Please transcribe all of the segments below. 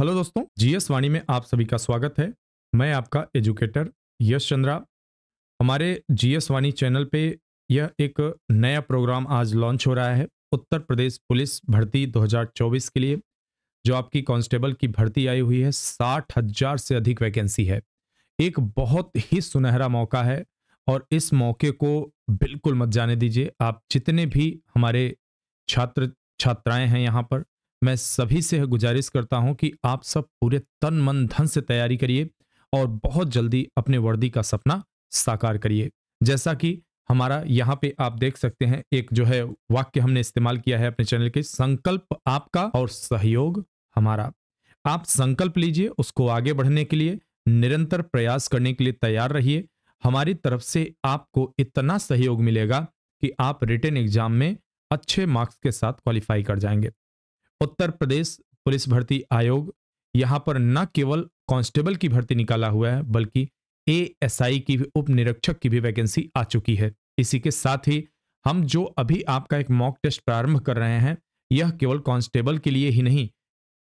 Hello दोस्तों GS वाणी में आप सभी का स्वागत है मैं आपका एजुकेटर यश चंद्रा हमारे जीएस वाणी चैनल पे यह एक नया प्रोग्राम आज लॉन्च हो रहा है उत्तर प्रदेश पुलिस भर्ती 2024 के लिए जो आपकी कांस्टेबल की भर्ती आई हुई है साठ हजार से अधिक वैकेंसी है एक बहुत ही सुनहरा मौका है और इस मौके को बिल्कुल मत जाने दीजिए आप जितने भी हमारे छात्र छात्राएं हैं यहाँ पर मैं सभी से गुजारिश करता हूं कि आप सब पूरे तन मन धन से तैयारी करिए और बहुत जल्दी अपने वर्दी का सपना साकार करिए जैसा कि हमारा यहाँ पे आप देख सकते हैं एक जो है वाक्य हमने इस्तेमाल किया है अपने चैनल के संकल्प आपका और सहयोग हमारा आप संकल्प लीजिए उसको आगे बढ़ने के लिए निरंतर प्रयास करने के लिए तैयार रहिए हमारी तरफ से आपको इतना सहयोग मिलेगा कि आप रिटर्न एग्जाम में अच्छे मार्क्स के साथ क्वालिफाई कर जाएंगे उत्तर प्रदेश पुलिस भर्ती आयोग यहाँ पर न केवल कांस्टेबल की भर्ती निकाला हुआ है बल्कि एएसआई की भी उप निरीक्षक की भी वैकेंसी आ चुकी है इसी के साथ ही हम जो अभी आपका एक मॉक टेस्ट प्रारंभ कर रहे हैं यह केवल कांस्टेबल के लिए ही नहीं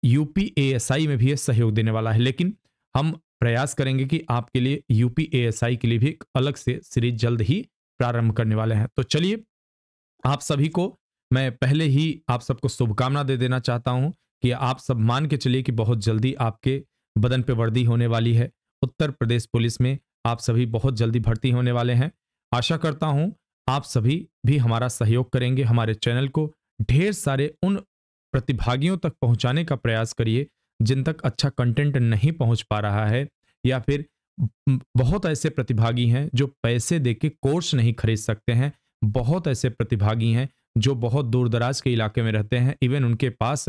यूपी ए में भी यह सहयोग देने वाला है लेकिन हम प्रयास करेंगे कि आपके लिए यूपी ए के लिए भी एक अलग से सीरीज जल्द ही प्रारंभ करने वाले हैं तो चलिए आप सभी को मैं पहले ही आप सबको शुभकामना दे देना चाहता हूं कि आप सब मान के चलिए कि बहुत जल्दी आपके बदन पे वर्दी होने वाली है उत्तर प्रदेश पुलिस में आप सभी बहुत जल्दी भर्ती होने वाले हैं आशा करता हूं आप सभी भी हमारा सहयोग करेंगे हमारे चैनल को ढेर सारे उन प्रतिभागियों तक पहुंचाने का प्रयास करिए जिन तक अच्छा कंटेंट नहीं पहुंच पा रहा है या फिर बहुत ऐसे प्रतिभागी हैं जो पैसे दे के कोर्स नहीं खरीद सकते हैं बहुत ऐसे प्रतिभागी हैं जो बहुत दूर दराज के इलाके में रहते हैं इवन उनके पास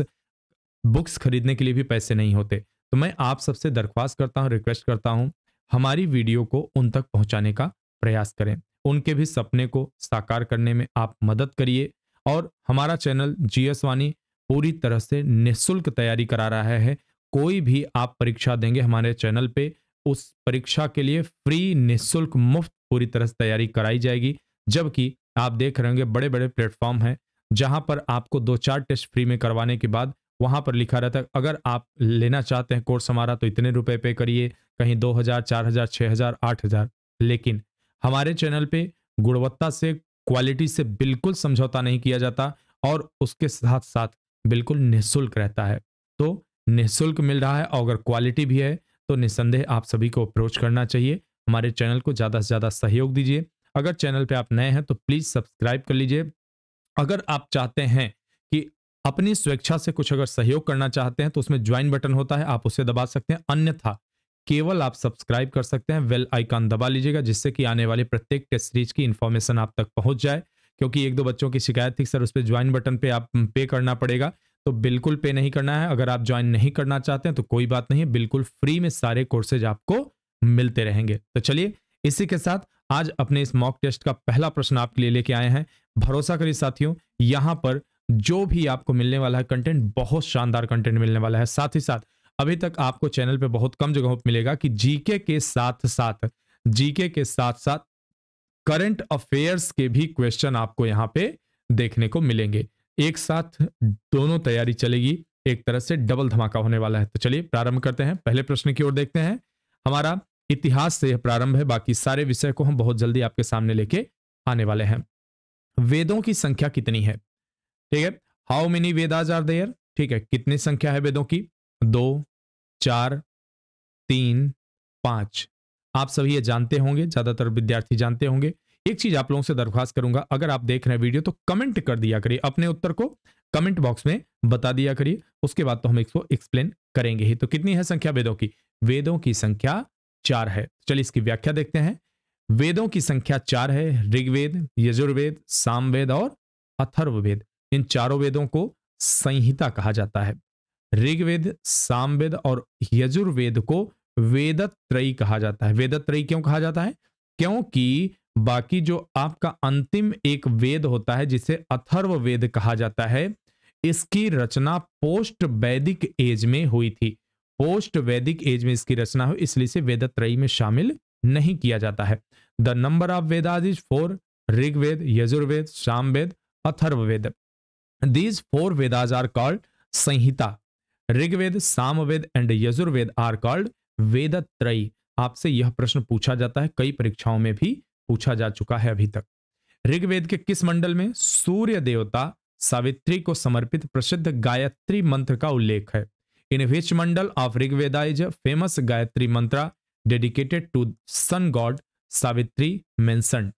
बुक्स खरीदने के लिए भी पैसे नहीं होते तो मैं आप सबसे दरख्वास्त करता हूँ रिक्वेस्ट करता हूँ हमारी वीडियो को उन तक पहुँचाने का प्रयास करें उनके भी सपने को साकार करने में आप मदद करिए और हमारा चैनल जी एस वानी पूरी तरह से निःशुल्क तैयारी करा रहा है कोई भी आप परीक्षा देंगे हमारे चैनल पे उस परीक्षा के लिए फ्री निःशुल्क मुफ्त पूरी तरह से तैयारी कराई जाएगी जबकि आप देख रहे होंगे बड़े बड़े प्लेटफॉर्म हैं जहां पर आपको दो चार टेस्ट फ्री में करवाने के बाद वहां पर लिखा रहता है अगर आप लेना चाहते हैं कोर्स हमारा तो इतने रुपए पे करिए कहीं दो हजार चार हजार छः हजार आठ हजार लेकिन हमारे चैनल पे गुणवत्ता से क्वालिटी से बिल्कुल समझौता नहीं किया जाता और उसके साथ साथ बिल्कुल निःशुल्क रहता है तो निःशुल्क मिल रहा है और अगर क्वालिटी भी है तो निसंदेह आप सभी को अप्रोच करना चाहिए हमारे चैनल को ज़्यादा से ज़्यादा सहयोग दीजिए अगर चैनल पे आप नए हैं तो प्लीज़ सब्सक्राइब कर लीजिए अगर आप चाहते हैं कि अपनी स्वेच्छा से कुछ अगर सहयोग करना चाहते हैं तो उसमें ज्वाइन बटन होता है आप उसे दबा सकते हैं अन्यथा केवल आप सब्सक्राइब कर सकते हैं वेल आइकॉन दबा लीजिएगा जिससे कि आने वाले प्रत्येक टेस्ट सीरीज की इन्फॉर्मेशन आप तक पहुंच जाए क्योंकि एक दो बच्चों की शिकायत थी सर उस पर ज्वाइन बटन पे आप पे करना पड़ेगा तो बिल्कुल पे नहीं करना है अगर आप ज्वाइन नहीं करना चाहते हैं तो कोई बात नहीं बिल्कुल फ्री में सारे कोर्सेज आपको मिलते रहेंगे तो चलिए इसी के साथ आज अपने इस मॉक टेस्ट का पहला प्रश्न आपके लिए लेके आए हैं भरोसा करिए साथियों यहां पर जो भी आपको मिलने वाला है कंटेंट बहुत शानदार कंटेंट मिलने वाला है साथ ही साथ अभी तक आपको चैनल पे बहुत कम जगह मिलेगा कि जीके के साथ साथ जीके के साथ साथ करंट अफेयर्स के भी क्वेश्चन आपको यहां पे देखने को मिलेंगे एक साथ दोनों तैयारी चलेगी एक तरह से डबल धमाका होने वाला है तो चलिए प्रारंभ करते हैं पहले प्रश्न की ओर देखते हैं हमारा इतिहास से प्रारंभ है बाकी सारे विषय को हम बहुत जल्दी आपके सामने लेके आने वाले हैं वेदों की संख्या कितनी है ठीक है how many Vedas are there ठीक है कितनी संख्या है वेदों की दो चार तीन पांच आप सभी ये जानते होंगे ज्यादातर विद्यार्थी जानते होंगे एक चीज आप लोगों से दरख्वास्त करूंगा अगर आप देख रहे हैं वीडियो तो कमेंट कर दिया करिए अपने उत्तर को कमेंट बॉक्स में बता दिया करिए उसके बाद तो हम इसको एक्सप्लेन करेंगे ही तो कितनी है संख्या वेदों की वेदों की संख्या चार है चलिए इसकी व्याख्या देखते हैं वेदों की संख्या चार है ऋग्वेद यजुर्वेद सामवेद और अथर्ववेद इन चारों वेदों को संहिता कहा जाता है ऋग्वेद सामवेद और यजुर्वेद को वेदत्रयी कहा जाता है वेदत्रयी क्यों कहा जाता है क्योंकि बाकी जो आपका अंतिम एक वेद होता है जिसे अथर्व वेद कहा जाता है इसकी रचना पोस्ट वैदिक एज में हुई थी पोस्ट वैदिक एज में इसकी रचना हो इसलिए इसे वेदत्रयी में शामिल नहीं किया जाता है the number of Vedas is four Rigveda Yajurveda Samaveda Atharvaveda these four Vedas are called Samhita Rigveda Samaveda and Yajurveda are called Vedatrayi आपसे यह प्रश्न पूछा जाता है कई परीक्षाओं में भी पूछा जा चुका है अभी तक ऋग्वेद के किस मंडल में सूर्य देवता सावित्री को समर्पित प्रसिद्ध गायत्री मंत्र का उल्लेख है in which mandal of Rigveda is famous Gayatri gayatri dedicated to sun god Savitri mention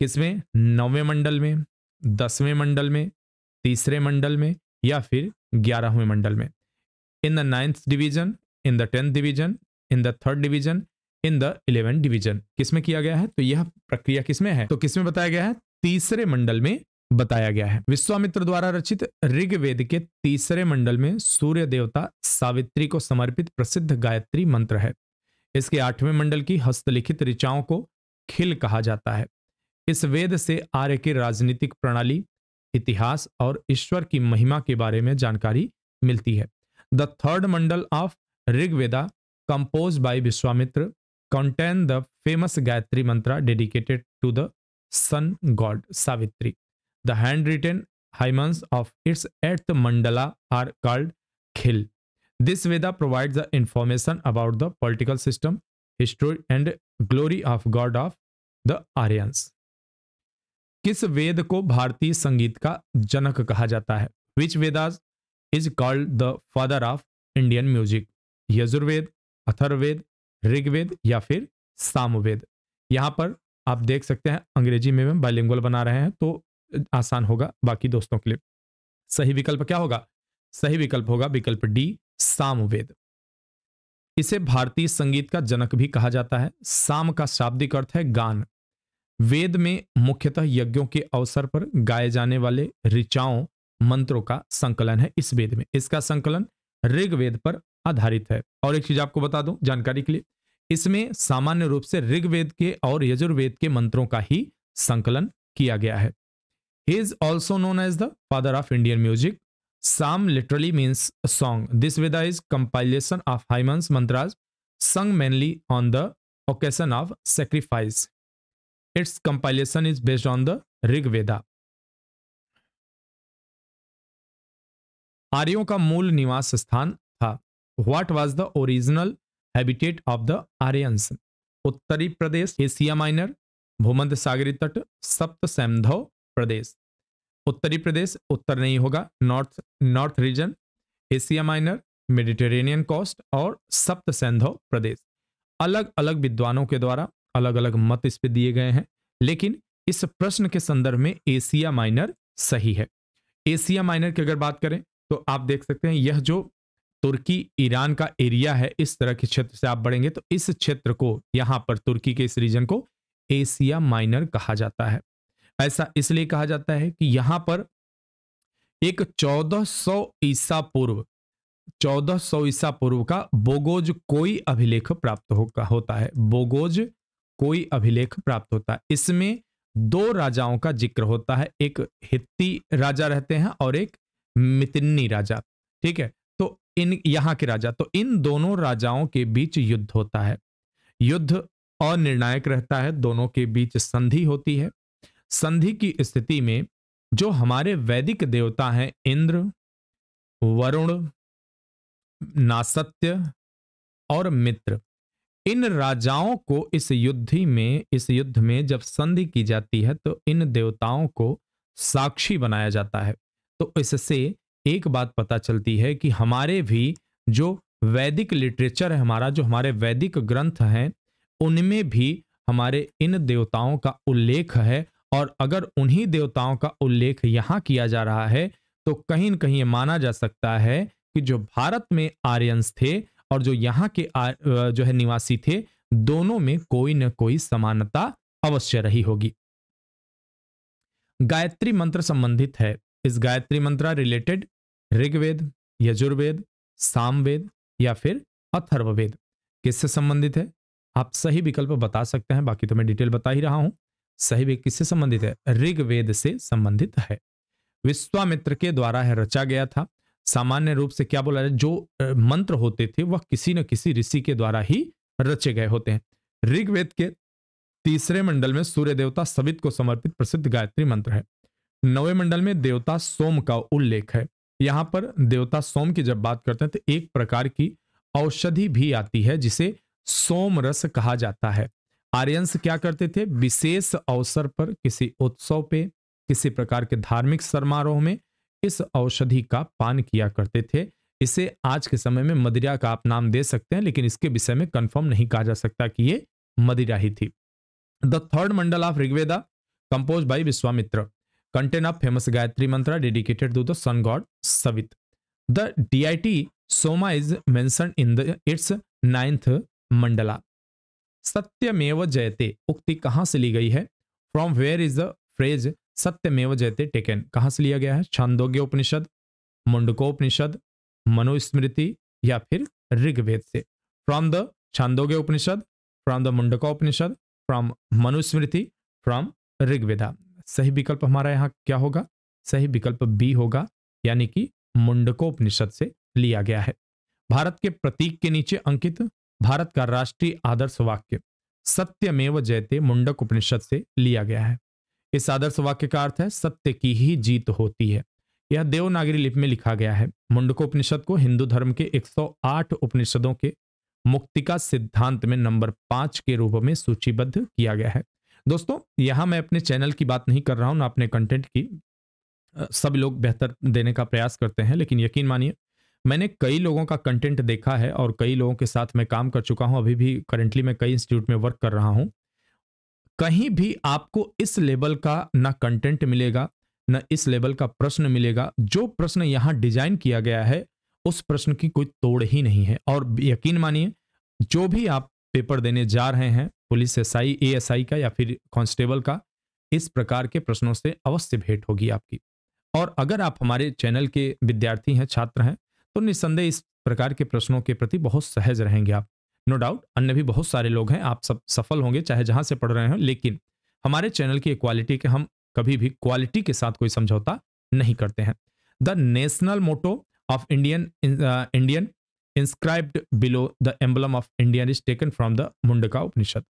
किसमें नौवें मंडल में दसवें मंडल में तीसरे मंडल में या फिर ग्यारहवें मंडल में in the ninth division in the tenth division in the third division in the eleventh division किसमें किया गया है तो यह प्रक्रिया किसमें है तो किसमें बताया गया है तीसरे मंडल में बताया गया है विश्वामित्र द्वारा रचित ऋग्वेद के तीसरे मंडल में सूर्य देवता सावित्री को समर्पित प्रसिद्ध गायत्री मंत्र है इसके आठवें मंडल की हस्तलिखित ऋचाओं को खिल कहा जाता है इस वेद से आर्य की राजनीतिक प्रणाली इतिहास और ईश्वर की महिमा के बारे में जानकारी मिलती है the third mandal of Rigveda compose by Vishwamitra contain the famous Gayatri mantra dedicated to the sun god Savitri The handwritten hymns of its eighth mandala are called Khil. This Veda provides the information about the political system, history, and glory of God of the Aryans. किस वेद को भारतीय संगीत का जनक कहा जाता है which Vedas is called the father of Indian music Yajurveda Atharvaveda Rigveda या फिर सामवेद यहाँ पर आप देख सकते हैं अंग्रेजी में बाइलिंगुअल बना रहे हैं तो आसान होगा बाकी दोस्तों के लिए सही विकल्प क्या होगा सही विकल्प होगा विकल्प डी सामवेद इसे भारतीय संगीत का जनक भी कहा जाता है साम का शाब्दिक अर्थ है गान वेद में मुख्यतः यज्ञों के अवसर पर गाए जाने वाले ऋचाओं मंत्रों का संकलन है इस वेद में इसका संकलन ऋग्वेद पर आधारित है और एक चीज आपको बता दूं जानकारी के लिए इसमें सामान्य रूप से ऋग्वेद के और यजुर्वेद के मंत्रों का ही संकलन किया गया है He is also known as the father of Indian music. Sam literally means a song. This Veda is compilation of hymns, mantras, sung mainly on the occasion of sacrifice. Its compilation is based on the Rig Veda. आर्यों का मूल निवास स्थान था what was the original habitat of the Aryans उत्तरी प्रदेश Asia minor भूमध्य सागरी तट सप्त सैमधव प्रदेश उत्तरी प्रदेश उत्तर नहीं होगा north north region Asia Minor Mediterranean coast और सप्त प्रदेश अलग अलग विद्वानों के द्वारा अलग अलग मत इस पे दिए गए हैं लेकिन इस प्रश्न के संदर्भ में एशिया माइनर सही है एशिया माइनर की अगर बात करें तो आप देख सकते हैं यह जो तुर्की ईरान का एरिया है इस तरह के क्षेत्र से आप बढ़ेंगे तो इस क्षेत्र को यहाँ पर तुर्की के इस रीजन को एशिया माइनर कहा जाता है ऐसा इसलिए कहा जाता है कि यहां पर एक 1400 ईसा पूर्व 1400 ईसा पूर्व का बोगोज कोई अभिलेख प्राप्त हो, होता है बोगोज कोई अभिलेख प्राप्त होता है इसमें दो राजाओं का जिक्र होता है एक हित्ती राजा रहते हैं और एक मितिन्नी राजा ठीक है तो इन यहाँ के राजा तो इन दोनों राजाओं के बीच युद्ध होता है युद्ध अनिर्णायक रहता है दोनों के बीच संधि होती है संधि की स्थिति में जो हमारे वैदिक देवता हैं इंद्र वरुण नासत्य और मित्र इन राजाओं को इस युद्धि में इस युद्ध में जब संधि की जाती है तो इन देवताओं को साक्षी बनाया जाता है तो इससे एक बात पता चलती है कि हमारे भी जो वैदिक लिटरेचर है हमारा जो हमारे वैदिक ग्रंथ हैं उनमें भी हमारे इन देवताओं का उल्लेख है और अगर उन्हीं देवताओं का उल्लेख यहाँ किया जा रहा है तो कहीं न कहीं माना जा सकता है कि जो भारत में आर्यंस थे और जो यहाँ के जो है निवासी थे दोनों में कोई न कोई समानता अवश्य रही होगी गायत्री मंत्र संबंधित है इस गायत्री मंत्र रिलेटेड ऋग्वेद यजुर्वेद सामवेद या फिर अथर्ववेद किससे संबंधित है आप सही विकल्प बता सकते हैं बाकी तो मैं डिटेल बता ही रहा हूं सही वेद किससे संबंधित है ऋग्वेद से संबंधित है विश्वामित्र के द्वारा है रचा गया था सामान्य रूप से क्या बोला जाए जो मंत्र होते थे वह किसी न किसी ऋषि के द्वारा ही रचे गए होते हैं ऋग्वेद के तीसरे मंडल में सूर्य देवता सवित को समर्पित प्रसिद्ध गायत्री मंत्र है नवे मंडल में देवता सोम का उल्लेख है यहाँ पर देवता सोम की जब बात करते हैं तो एक प्रकार की औषधि भी आती है जिसे सोम रस कहा जाता है आर्यंस क्या करते थे विशेष अवसर पर किसी उत्सव पे किसी प्रकार के धार्मिक समारोह में इस औषधि का पान किया करते थे इसे आज के समय में मदिरा का आप नाम दे सकते हैं लेकिन इसके विषय में कंफर्म नहीं कहा जा सकता कि ये मदिरा ही थी the third mandal of Rigveda compose by Vishwamitra contain of famous Gayatri mantra dedicated to the sun god Savitr the deity Soma is मैं in the its ninth mandala Satyameva Jayate उक्ति कहाँ से ली गई है from where is the phrase Satyameva Jayate taken कहाँ से लिया गया है छांदोग्य उपनिषद मुंडकोपनिषद मनोस्मृति या फिर ऋग्वेद से from the Chandogya Upanishad from the Mundakopanishad from Manusmriti from Rigveda सही विकल्प हमारा यहाँ क्या होगा सही विकल्प बी होगा यानी कि मुंडकोपनिषद से लिया गया है भारत के प्रतीक के नीचे अंकित भारत का राष्ट्रीय आदर्श वाक्य सत्यमेव जयते मुंडक उपनिषद से लिया गया है इस आदर्श वाक्य का अर्थ है सत्य की ही जीत होती है यह देवनागरी लिपि में लिखा गया है मुंडकोपनिषद को हिंदू धर्म के 108 उपनिषदों के मुक्तिका सिद्धांत में नंबर पांच के रूप में सूचीबद्ध किया गया है दोस्तों यहां मैं अपने चैनल की बात नहीं कर रहा हूं ना अपने कंटेंट की सब लोग बेहतर देने का प्रयास करते हैं लेकिन यकीन मानिए मैंने कई लोगों का कंटेंट देखा है और कई लोगों के साथ मैं काम कर चुका हूँ अभी भी करेंटली मैं कई इंस्टीट्यूट में वर्क कर रहा हूँ कहीं भी आपको इस लेवल का ना कंटेंट मिलेगा ना इस लेवल का प्रश्न मिलेगा जो प्रश्न यहाँ डिजाइन किया गया है उस प्रश्न की कोई तोड़ ही नहीं है और यकीन मानिए जो भी आप पेपर देने जा रहे हैं police S I A S I का या फिर कांस्टेबल का इस प्रकार के प्रश्नों से अवश्य भेंट होगी आपकी और अगर आप हमारे चैनल के विद्यार्थी हैं छात्र हैं तो निस्संदेह इस प्रकार के प्रश्नों के प्रति बहुत सहज रहेंगे आप नो डाउट अन्य भी बहुत सारे लोग हैं आप सब सफल होंगे चाहे जहां से पढ़ रहे हो लेकिन हमारे चैनल की क्वालिटी के हम कभी भी क्वालिटी के साथ कोई समझौता नहीं करते हैं the national motto of Indian Indian inscribed below the emblem of Indian is taken from the Mundaka Upanishad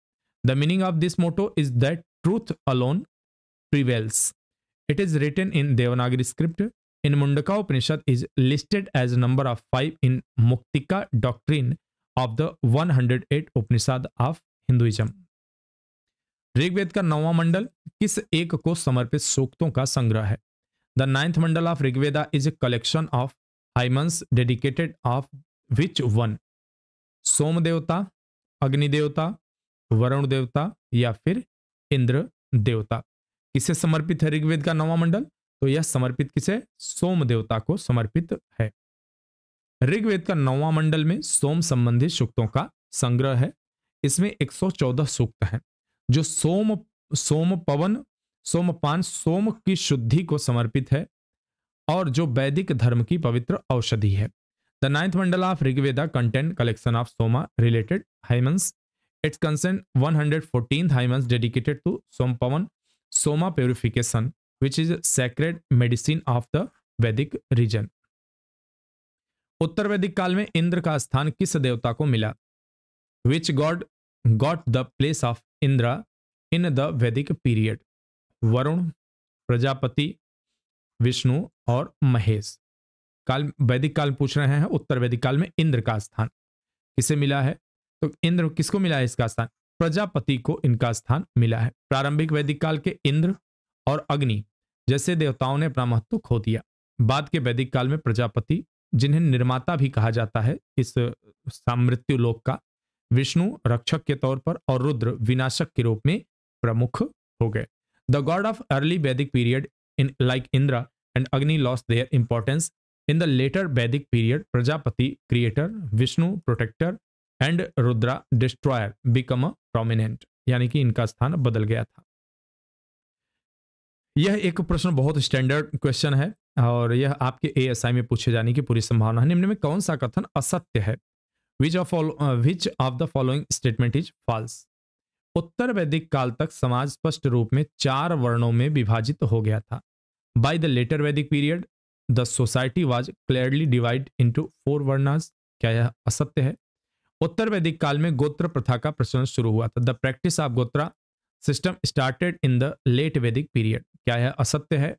the meaning of this motto is that truth alone prevails it is written in Devanagari script in Mundaka Upanishad is listed as number of 5 in Muktika doctrine of the 108 Upanishad of Hinduism. Rigveda का नौवा मंडल किस एक को समर्पित सूक्तों का संग्रह है the ninth mandal of Rigveda is a collection of hymns dedicated of which one Soma देवता अग्नि देवता वरुण देवता या फिर इंद्र देवता किसे समर्पित है ऋग्वेद का नवा मंडल तो यह समर्पित किसे सोम देवता को समर्पित है ऋग्वेद का नौवा मंडल में सोम संबंधी सूक्तों का संग्रह है इसमें 114 सूक्त हैं जो सोम सोम पवन सोमपान सोम की शुद्धि को समर्पित है और जो वैदिक धर्म की पवित्र औषधि है the ninth mandal of Rigveda content collection of Soma related hymns its concern fourteen hymns dedicated to Soma Pavan Soma purification which is sacred medicine of the Vedic region उत्तर वैदिक काल में इंद्र का स्थान किस देवता को मिला which god got the place of Indra in the Vedic period Varuna Prajapati Vishnu और महेश काल वैदिक काल पूछ रहे हैं उत्तर वैदिक काल में इंद्र का स्थान किसे मिला है तो इंद्र किसको मिला है इसका स्थान प्रजापति को इनका स्थान मिला है प्रारंभिक वैदिक काल के इंद्र और अग्नि जैसे देवताओं ने अपना महत्व खो दिया बाद के वैदिक काल में प्रजापति जिन्हें निर्माता भी कहा जाता है इस सामृत्यु लोक का विष्णु रक्षक के तौर पर और रुद्र विनाशक के रूप में प्रमुख हो गए the god of early Vedic period in like Indra and Agni loss their importance in the later Vedic period Prajapati creator Vishnu protector and Rudra destroyer become a prominent यानी कि इनका स्थान बदल गया था यह एक प्रश्न बहुत स्टैंडर्ड क्वेश्चन है और यह आपके एएसआई में पूछे जाने की पूरी संभावना है निम्न में कौन सा कथन असत्य है which of which of the following statement is false उत्तर वैदिक काल तक समाज स्पष्ट रूप में चार वर्णों में विभाजित हो गया था by the later Vedic period the society was clearly divide into four varnas क्या यह असत्य है उत्तर वैदिक काल में गोत्र प्रथा का प्रचलन शुरू हुआ था the practice of gotra system started in the late Vedic period क्या यह असत्य है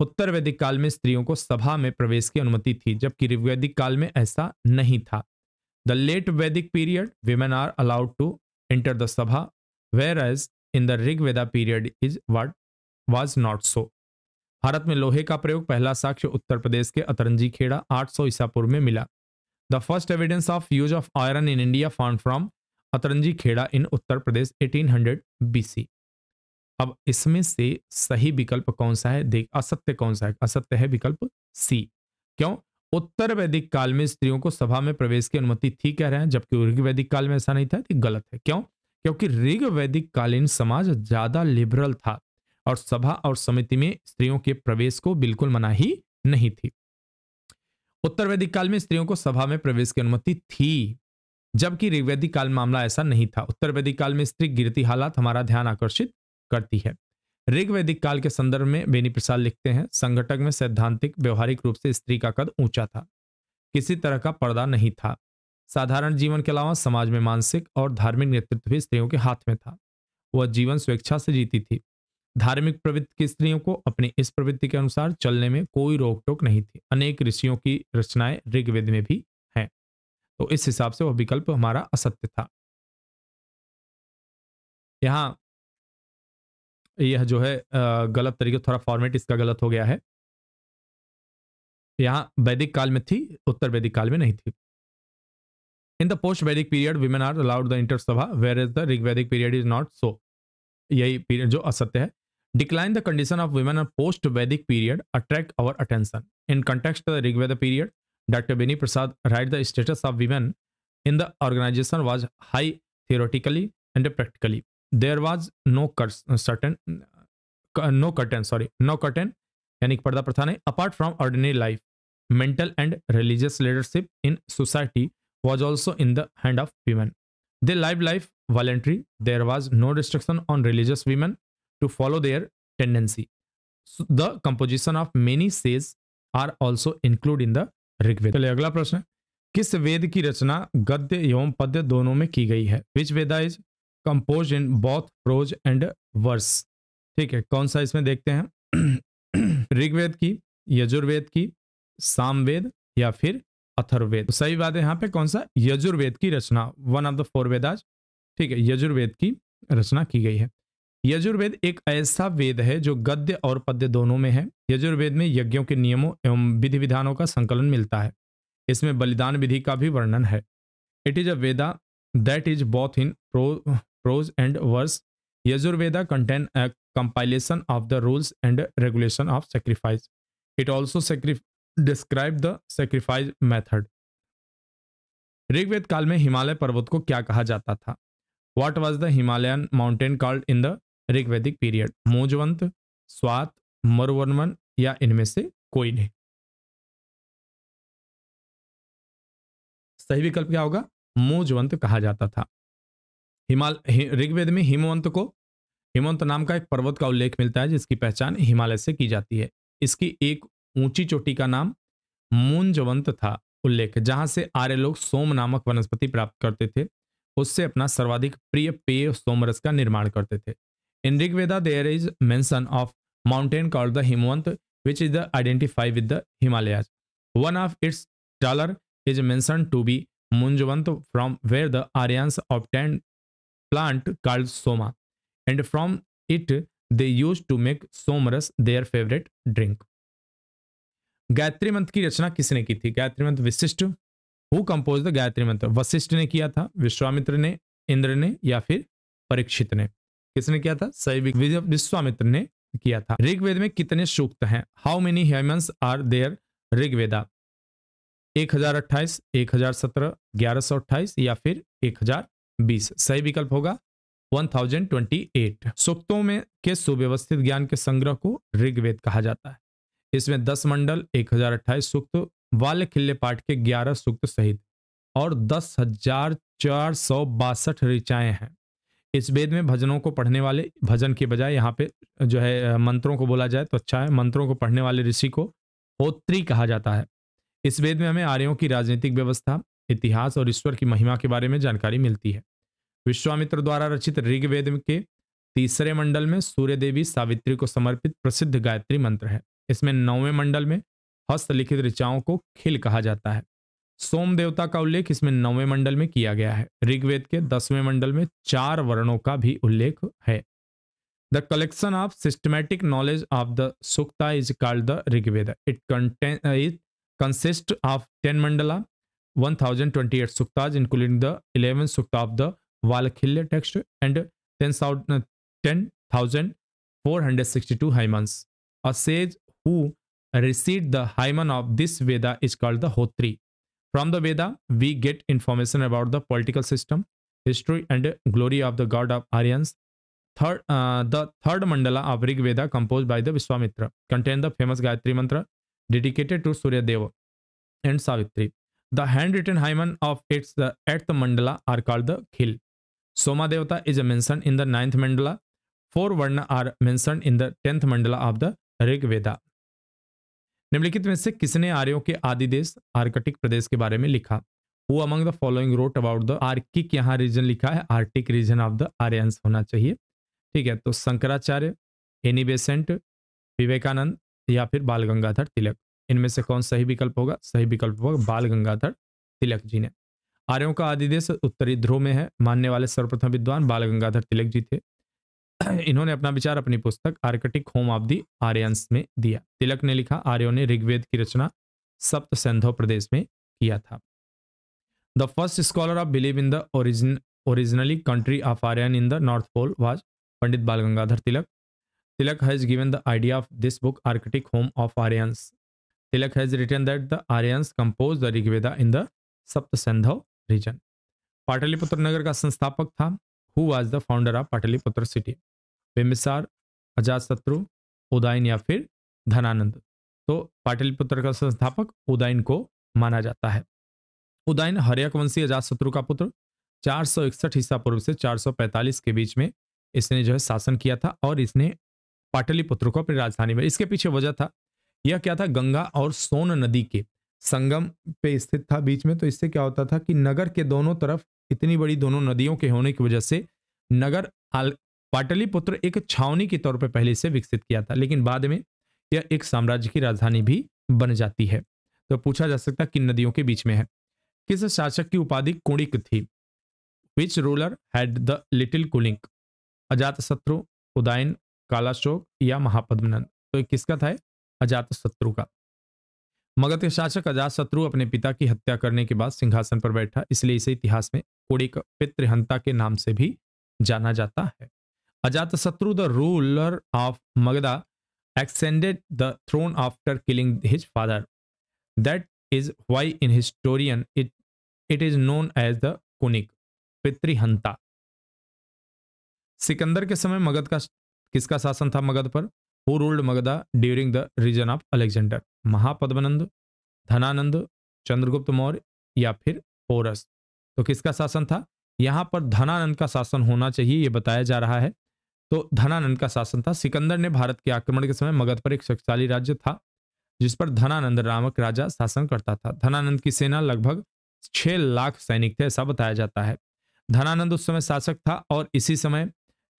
उत्तर वैदिक काल में स्त्रियों को सभा में प्रवेश की अनुमति थी जबकि ऋग्वैदिक काल में ऐसा नहीं था the late Vedic period women are allowed to enter the sabha whereas in the Rigveda period is what was not so Bharat में लोहे का प्रयोग पहला साक्ष्य उत्तर प्रदेश के अतरंजी खेड़ा आठ ईसा पूर्व में मिला the first evidence of use of iron in India found from Atranji Khera in Uttar Pradesh 1800 BC अब इसमें से सही विकल्प कौन सा है देख असत्य कौन सा है असत्य है विकल्प सी क्यों उत्तर वैदिक काल में स्त्रियों को सभा में प्रवेश की अनुमति थी कह रहे हैं जबकि ऋग वैदिक काल में ऐसा नहीं था कि गलत है क्यों क्योंकि ऋग वैदिक कालीन समाज ज्यादा लिबरल था और सभा और समिति में स्त्रियों के प्रवेश को बिल्कुल मना ही नहीं थी उत्तर वैदिक काल में स्त्रियों को सभा में प्रवेश की अनुमति थी जबकि ऋग्वैदिक काल मामला ऐसा नहीं था उत्तर वैदिक काल में स्त्री गिरती हालात हमारा ध्यान आकर्षित करती है ऋग्वेदिक काल के संदर्भ में बेनी प्रसाद लिखते हैं संगठक में सैद्धांतिक व्यवहारिक रूप से स्त्री का कद ऊंचा था किसी तरह का पर्दा नहीं था साधारण जीवन के अलावा समाज में मानसिक और धार्मिक नेतृत्व भी स्त्रियों के हाथ में था वह जीवन स्वेच्छा से जीती थी धार्मिक प्रवृत्ति की स्त्रियों को अपनी इस प्रवृत्ति के अनुसार चलने में कोई रोक टोक नहीं थी अनेक ऋषियों की रचनाएं ऋग्वेद में भी तो इस हिसाब से वह विकल्प हमारा असत्य था यहाँ यह जो है गलत तरीके थोड़ा फॉर्मेट इसका गलत हो गया है यहाँ वैदिक काल में थी उत्तर वैदिक काल में नहीं थी in the post Vedic period women are allowed the enter sabha whereas the Rig Vedic period is not so यही पीरियड जो असत्य है decline the condition of women post Vedic period attract our attention in context the Rigveda period Dr. Bini Prasad write the status of women in the organization was high theoretically and practically. There was no curse, uh, certain, uh, no curtain, sorry, no curtain, यानी पर्दा प्रथा नहीं apart from ordinary mental and religious leadership in society was also in the hand of women. They lived life voluntarily. There was no restriction on religious women to follow their tendency. the composition of many says are also included in the Rigveda चलिए अगला प्रश्न किस वेद की रचना गद्य एवं पद्य दोनों में की गई है which Veda is compose in both prose and verse ठीक है कौन सा इसमें देखते हैं ऋग्वेद की यजुर्वेद की सामवेद या फिर अथर्वेद तो सही बात है यहाँ पे कौन सा यजुर्वेद की रचना one of the four Vedas ठीक है यजुर्वेद की रचना की गई है यजुर्वेद एक ऐसा वेद है जो गद्य और पद्य दोनों में है यजुर्वेद में यज्ञों के नियमों एवं विधि विधानों का संकलन मिलता है इसमें बलिदान विधि का भी वर्णन है it is a Veda that is both in prose and verse Yajurveda contain a compilation of the rules and regulation of sacrifice it also describe the sacrifice method Rigveda काल में हिमालय पर्वत को क्या कहा जाता था what was the Himalayan mountain called in the Rigvedic period Mujavant Swat Maruvarman या इनमें से कोई नहीं सही विकल्प क्या होगा मोजवंत कहा जाता था हिमाल ऋग्वेद में हिमवंत को हिमवंत नाम का एक पर्वत का उल्लेख मिलता है जिसकी पहचान हिमालय से की जाती है इसकी एक ऊंची चोटी का नाम मुंजवंत था उल्लेख जहां से आर्य लोग सोम नामक वनस्पति प्राप्त करते थे उससे अपना सर्वाधिक प्रिय पेय सोमरस का निर्माण करते थे In Rig Veda, there is mention of mountain called the Himwant, which is the identified with the Himalayas. One of its dollar is mentioned to be Munjavant, from where the Aryans obtained plant called Soma, and from it they used to make Somras their favorite drink. Gayatri मंत्र की रचना किसने की थी गायत्री मंत्र विशिष्ट who compose the Gayatri मंत्र वशिष्ठ ने किया था विश्वामित्र ने इंद्र ने या फिर परीक्षित ने किसने किया था सही विश्वामित्र ने किया था ऋग्वेद में कितने सूक्त हैं how many hymns are there Rigveda एक हजार अट्ठाईस एक हजार सत्रह ग्यारह सौ अट्ठाईस या फिर एक हजार बीस सही विकल्प होगा वन थाउजेंड ट्वेंटी एट सूक्तों में के सुव्यवस्थित ज्ञान के संग्रह को ऋग्वेद कहा जाता है इसमें दस मंडल एक हजार अट्ठाईस सूक्त वाल्य खिल्ले पाठ के ग्यारह सूक्त सहित और दस हजार चार सौ बासठ ऋचाएं हैं इस वेद में भजनों को पढ़ने वाले भजन के बजाय यहाँ पे जो है मंत्रों को बोला जाए तो अच्छा है मंत्रों को पढ़ने वाले ऋषि को होत्री कहा जाता है इस वेद में हमें आर्यों की राजनीतिक व्यवस्था इतिहास और ईश्वर की महिमा के बारे में जानकारी मिलती है विश्वामित्र द्वारा रचित ऋग्वेद के तीसरे मंडल में सूर्य देवी सावित्री को समर्पित प्रसिद्ध गायत्री मंत्र है इसमें नौवें मंडल में हस्तलिखित ऋचाओं को खिल कहा जाता है सोम देवता का उल्लेख इसमें नौवें मंडल में किया गया है ऋग्वेद के दसवें मंडल में चार वर्णों का भी उल्लेख है the collection of systematic knowledge of the sukta is called the Rigveda it contain it consist of ten mandala one thousand twenty eight suktas including the eleven sukta of the Valakhilya text and ten thousand four hundred sixty two hymns sages who recite the hymn of this Veda is called the Hotri From the Veda, we get information about the political system, history, and glory of the god of Aryans. Third, uh, the third mandala of Rig Veda, composed by the Vishwamitra, contains the famous Gayatri Mantra dedicated to Surya Deva and Savitri. The handwritten hymen of its the eighth mandala are called the Khil. Soma Devata is mentioned in the ninth mandala. Four Varna are mentioned in the tenth mandala of the Rig Veda. निम्नलिखित में से किसने आर्यों के आदि देश Arctic प्रदेश के बारे में लिखा वो among the following wrote about the Arctic यहाँ रीजन लिखा है Arctic region of the Aryans होना चाहिए ठीक है तो शंकराचार्य एनी बेसेंट विवेकानंद या फिर बाल गंगाधर तिलक इनमें से कौन सही विकल्प होगा सही विकल्प होगा बाल गंगाधर तिलक जी ने आर्यों का आदिदेश उत्तरी ध्रुव में है मानने वाले सर्वप्रथम विद्वान बाल गंगाधर तिलक जी थे इन्होंने अपना विचार अपनी पुस्तक Arctic home of the Aryans में दिया तिलक ने लिखा आर्यों ने ऋग्वेद की रचना सप्त सेंधो प्रदेश में किया था the first scholar of believe in the origin originally country of Aryan in the north pole was Pandit Bal Gangadhar Tilak Tilak has given the idea of this book Arctic home of Aryans Tilak has written that the Aryans compose the Rigveda in the Sapta Saindhava region Pataliputra नगर का संस्थापक था who was the founder of Pataliputra city Bimbisara Ajatashatru Udayan या फिर धनानंद तो पाटलिपुत्र का संस्थापक उदयन को माना जाता है उदायन हरियकवंशी शत्रु का पुत्र चार सौ इकसठ ईसा पूर्व से 445 के बीच में इसने जो है शासन किया था और इसने पाटलिपुत्र को अपनी राजधानी में इसके पीछे वजह था यह क्या था गंगा और सोन नदी के संगम पे स्थित था बीच में तो इससे क्या होता था कि नगर के दोनों तरफ इतनी बड़ी दोनों नदियों के होने की वजह से नगर पाटलिपुत्र एक छावनी के तौर पर पहले से विकसित किया था लेकिन बाद में यह एक साम्राज्य की राजधानी भी बन जाती है तो पूछा जा सकता किन नदियों के बीच में है किस शासक की उपाधि कुणिक थी which ruler had the title Kulink Ajatashatru उदायन Kalashoka या महापद्मनंद तो किसका था अजात शत्रु का मगध के शासक अजात शत्रु अपने पिता की हत्या करने के बाद सिंहासन पर बैठा इसलिए इसे इतिहास में कोड़िक पितृहंता के नाम से भी जाना जाता है Ajatashatru the ruler of Magadha extended the throne after killing his father that is why in historian it it is known as the Kunik pitrihanta Sikandar के समय मगध का किसका शासन था मगध पर who ruled Magadha during the region of Alexander Mahapadmananda Dhanananda Chandragupta Maurya या फिर ओरस तो किसका शासन था यहाँ पर धनानंद का शासन होना चाहिए ये बताया जा रहा है तो धनानंद का शासन था सिकंदर ने भारत के आक्रमण के समय मगध पर एक शक्तिशाली राज्य था जिस पर धनानंद नामक राजा शासन करता था धनानंद की सेना लगभग छह लाख सैनिक थे ऐसा बताया जाता है धनानंद उस समय शासक था और इसी समय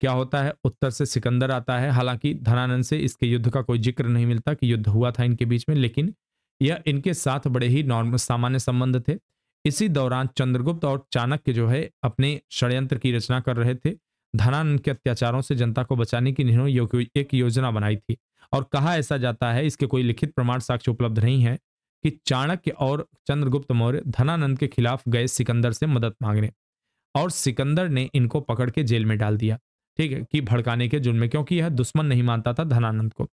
क्या होता है उत्तर से सिकंदर आता है हालांकि धनानंद से इसके युद्ध का कोई जिक्र नहीं मिलता कि युद्ध हुआ था इनके बीच में लेकिन यह इनके साथ बड़े ही नॉर्मल सामान्य संबंध थे इसी दौरान चंद्रगुप्त और चाणक्य जो है अपने षड्यंत्र की रचना कर रहे थे धनान के अत्याचारों से जनता को बचाने की इन्होंने एक योजना बनाई थी और कहा ऐसा जाता है इसके कोई लिखित प्रमाण साक्ष्य उपलब्ध नहीं है कि चाणक्य और चंद्रगुप्त मौर्य धनानंद के खिलाफ गए सिकंदर से मदद मांगने और सिकंदर ने इनको पकड़ के जेल में डाल दिया ठीक है कि भड़काने के जुर्म में क्योंकि यह दुश्मन नहीं मानता था धनानंद को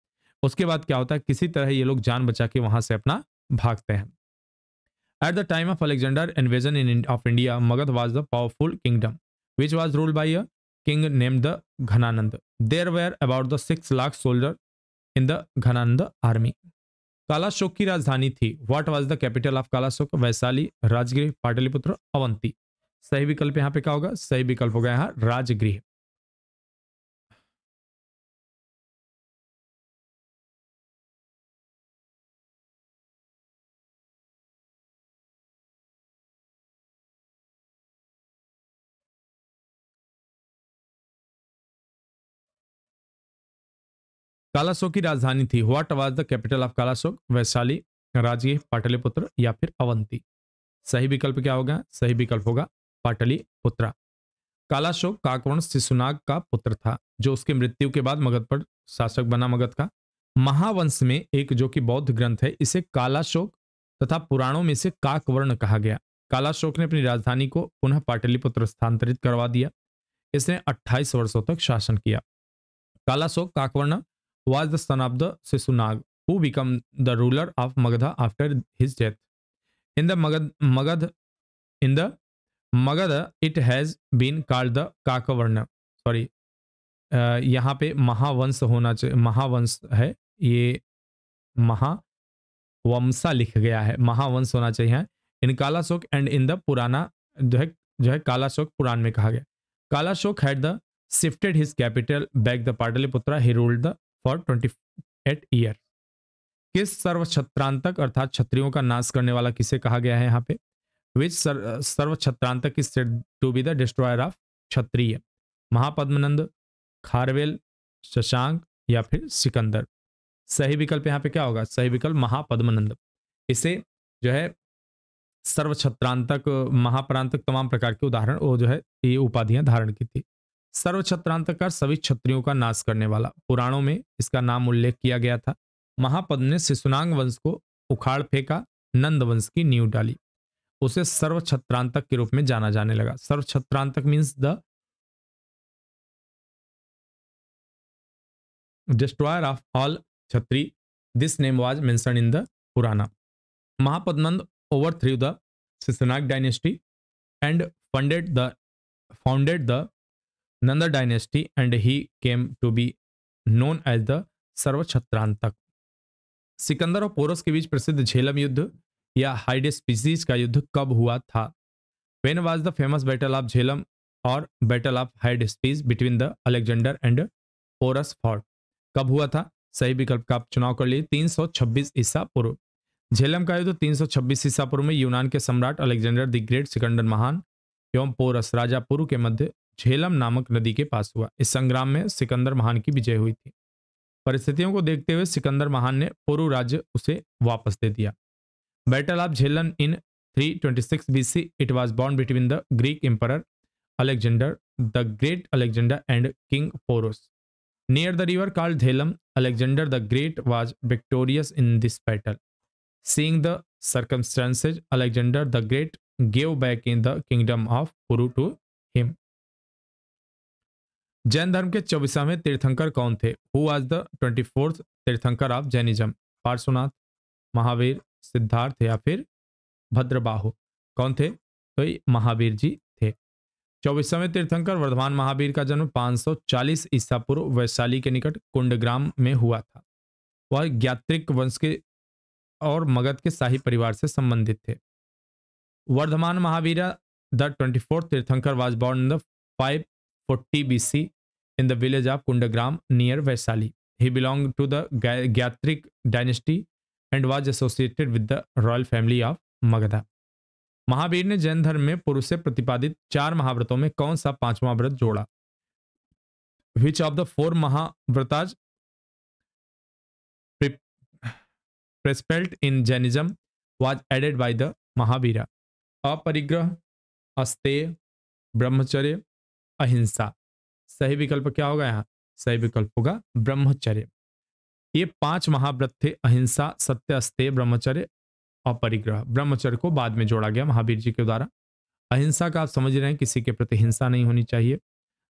उसके बाद क्या होता है किसी तरह ये लोग जान बचा के वहां से अपना भागते हैं at the time of Alexander invasion in of India Magadh was the powerful kingdom which was ruled by king named the Ghananand. There were about the six lakh soldier in the Ghananand army. kalashok ki rajdhani thi what was the capital of kalashok Vaishali Rajgriha patliputra avanti सही विकल्प यहाँ पे क्या होगा सही विकल्प होगा यहाँ राजगृह कालासो की राजधानी थी what was the capital of Kalasho Vaishali Rajgir Pataliputra या फिर अवंती सही विकल्प क्या होगा सही विकल्प होगा पाटलिपुत्रा कालाशोक काकवर्ण शिशुनाग का पुत्र था जो उसके मृत्यु के बाद मगध पर शासक बना मगध का महावंश में एक जो कि बौद्ध ग्रंथ है इसे कालाशोक तथा पुराणों में से काकवर्ण कहा गया कालाशोक ने अपनी राजधानी को पुनः पाटलिपुत्र स्थानांतरित करवा दिया इसने 28 वर्षों तक शासन किया Kalashoka काकवर्ण was the son of the Sisunag, who became the ruler of Magadha after his death. In the Magad, Magad in the Magadha, it has been called the Kakavarna. Sorry, uh, यहाँ पे महावंश होना चाहिए महावंश है ये महावंशा लिख गया है महावंश होना चाहिए in Kalashoka and in the Purana जो है जो है कालाशोक पुराण में कहा गया Kalashoka had the shifted his capital back the pataliputra he ruled the for twenty eight year किस सर्व छत्रांतक अर्थात छत्रियों का नाश करने वाला किसे कहा गया है यहाँ पे which Chhatrantaka is said to be the destroyer of Kshatriya Mahapadmananda Kharavela Shashank या फिर सिकंदर सही विकल्प यहाँ पे क्या होगा सही विकल्प महापद्मनंद इसे जो है सर्व छत्रांतक महाप्रांतक तमाम प्रकार के उदाहरण वो जो है ये उपाधियां धारण की थी सर्व कर सभी क्षत्रियों का नाश करने वाला पुराणों में इसका नाम उल्लेख किया गया था महापद ने शिशुनांग वंश को उखाड़ फेंका नंद वंश की नींव डाली उसे सर्व छत्रांतक के रूप में जाना जाने लगा Sarva Chhatrantaka means the destroyer of all Chhatri this name was mention in the Purana Mahapadnanda over through the Sisnag dynasty and funded the founded the Nanda dynasty and he came to be known as the Sarvachhatrantaka Sikandar और पोरस के बीच प्रसिद्ध झेलम युद्ध या हाइड स्पीसीज का युद्ध कब हुआ था when was the famous battle of Jhelum और battle of Hydaspes between the Alexander and Porus fought कब हुआ था सही विकल्प का आप चुनाव कर लिए 326 ईसा पूर्व झेलम का युद्ध 326 ईसा पूर्व में यूनान के सम्राट अलेक्जेंडर द ग्रेट सिकंदर महान एवं पोरस राजा पूर्व के मध्य झेलम नामक नदी के पास हुआ इस संग्राम में सिकंदर महान की विजय हुई थी परिस्थितियों को देखते हुए सिकंदर महान ने पूर्व राज्य उसे वापस दे दिया battle of Jhelum in three twenty BC it was born between the Greek emperor Alexander the great Alexander and king Poros near the river called Jhelum Alexander the great was victorious in this battle seeing the circumstances Alexander the great gave back in the kingdom of Puru to him Jain धर्म के चौबीसवें तीर्थंकर कौन थे who is the twenty fourth Tirthankara of Jainism Parshvanath Mahavir Siddharth या फिर भद्रबाहु कौन थे तो ये महावीर जी थे चौबीसवें तीर्थंकर वर्धमान महावीर का जन्म 540 ईसा पूर्व वैशाली के निकट कुंडग्राम में हुआ था वह ज्ञात्रिक वंश के और मगध के शाही परिवार से संबंधित थे Vardhaman Mahavira the twenty fourth Tirthankara was born in the five 40 BC in the village of Kundagram near Vaisali. He belonged to the Gyatric dynasty and was associated with the royal family of Magadha. Mahavir ने जैन धर्म में पुरुष से प्रतिपादित चार महाव्रतों में कौन सा पांचवा व्रत जोड़ा which of the four mahavratas prescribed in Jainism was added by the Mahavira Aparigraha Asteya ब्रह्मचर्य अहिंसा सही विकल्प क्या होगा यहाँ सही विकल्प होगा ब्रह्मचर्य ये पांच महाव्रत थे अहिंसा सत्य अस्त्य ब्रह्मचर्य और परिग्रह ब्रह्मचर्य को बाद में जोड़ा गया महावीर जी के द्वारा अहिंसा का आप समझ रहे हैं किसी के प्रति हिंसा नहीं होनी चाहिए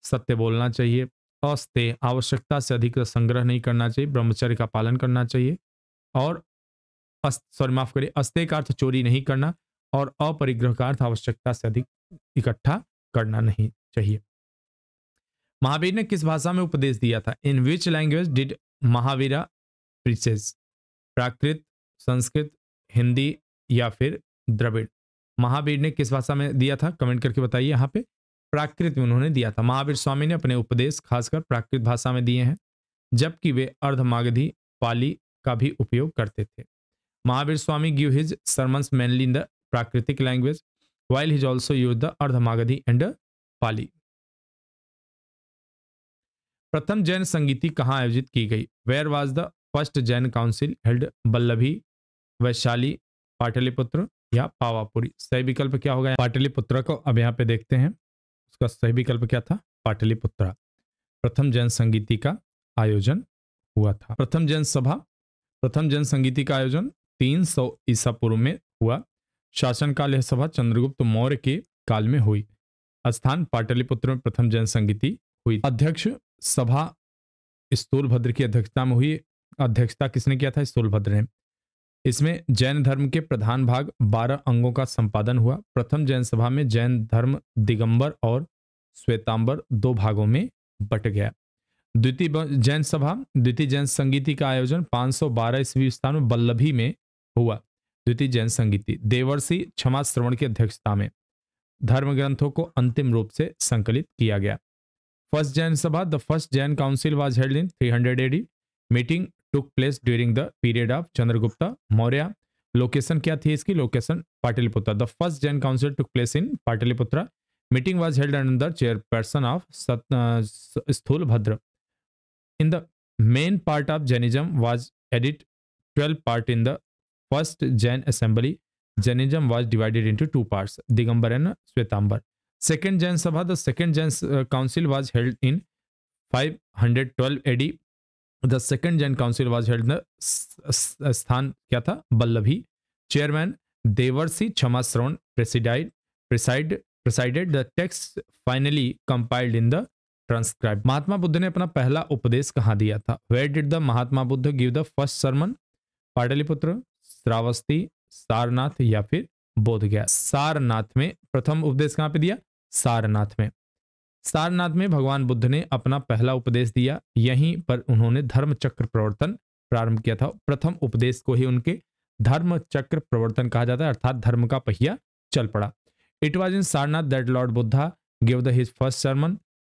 सत्य बोलना चाहिए अस्त्य आवश्यकता से अधिक संग्रह नहीं करना चाहिए ब्रह्मचर्य का पालन करना चाहिए और सॉरी माफ करिए अस्त्य का अर्थ चोरी नहीं करना और अपरिग्रह का अर्थ आवश्यकता से अधिक इकट्ठा करना नहीं चाहिए महावीर ने किस भाषा में उपदेश दिया था in which language did Mahavira preaches Prakrit Sanskrit Hindi या फिर द्रविड़ महावीर ने किस भाषा में दिया था कमेंट करके बताइए यहाँ पे प्राकृत में उन्होंने दिया था महावीर स्वामी ने अपने उपदेश खासकर प्राकृत भाषा में दिए हैं जबकि वे अर्धमागधी पाली का भी उपयोग करते थे Mahavir Swami give his sermons mainly in the प्राकृतिक language while his also use the Ardhamagadhi and Pali प्रथम जैन संगीति कहाँ आयोजित की गई where was the first Jain council held Vallabhi Vaishali Pataliputra या पावापुरी सही विकल्प क्या होगा पाटलिपुत्र को अब यहाँ पे देखते हैं उसका सही विकल्प क्या था पाटलिपुत्र प्रथम जैन संगीति का आयोजन हुआ था प्रथम जैन सभा प्रथम जैन संगीति का आयोजन 300 सौ ईसा पूर्व में हुआ शासनकाल यह सभा चंद्रगुप्त मौर्य के काल में हुई स्थान पाटलिपुत्र में प्रथम जैन संगीति हुई अध्यक्ष सभा स्थूलभद्र की अध्यक्षता में हुई अध्यक्षता किसने किया था स्थूलभद्र ने इसमें जैन धर्म के प्रधान भाग बारह अंगों का संपादन हुआ प्रथम जैन सभा में जैन धर्म दिगंबर और श्वेतांबर दो भागों में बट गया द्वितीय जैन सभा द्वितीय जैन संगीति का आयोजन 512 ईस्वी स्थान में बल्लभी में हुआ द्वितीय जैन संगीति देवर्षि क्षमा श्रवण की अध्यक्षता में धर्म ग्रंथों को अंतिम रूप से संकलित किया गया First Jan Sabha, the first Jan Council was held in 300 AD. Meeting took place during the period of Chandragupta Maurya. Location क्या थी इसकी location Pataliputra the first Jain council took place in Pataliputra meeting was held under chairperson of Sthulabhadra in the main part of Jainism was edit twelve part in the first Jain assembly Jainism was divided into two parts Digambar and Shvetambar Second Jan Sabha, the second Jan uh, Council was held in 512 AD. The second Jan Council was held in the स्थान क्या था बल्लभी chairman Devarshi Kshama Shraman presided preside presided the text finally compiled in the transcribe Mahatma Buddha ने अपना पहला उपदेश कहाँ दिया था where did the Mahatma Buddha give the first sermon Pataliputra Shravasti Sarnath या फिर बोध गया सारनाथ में प्रथम उपदेश कहाँ पे दिया सारनाथ में सारनाथ में भगवान बुद्ध ने अपना पहला उपदेश दिया यहीं पर उन्होंने धर्म चक्र प्रवर्तन प्रारंभ किया था प्रथम उपदेश को ही उनके धर्म चक्र प्रवर्तन कहा जाता है अर्थात धर्म का पहिया चल पड़ा it was in Sarnath that Lord Buddha give the his first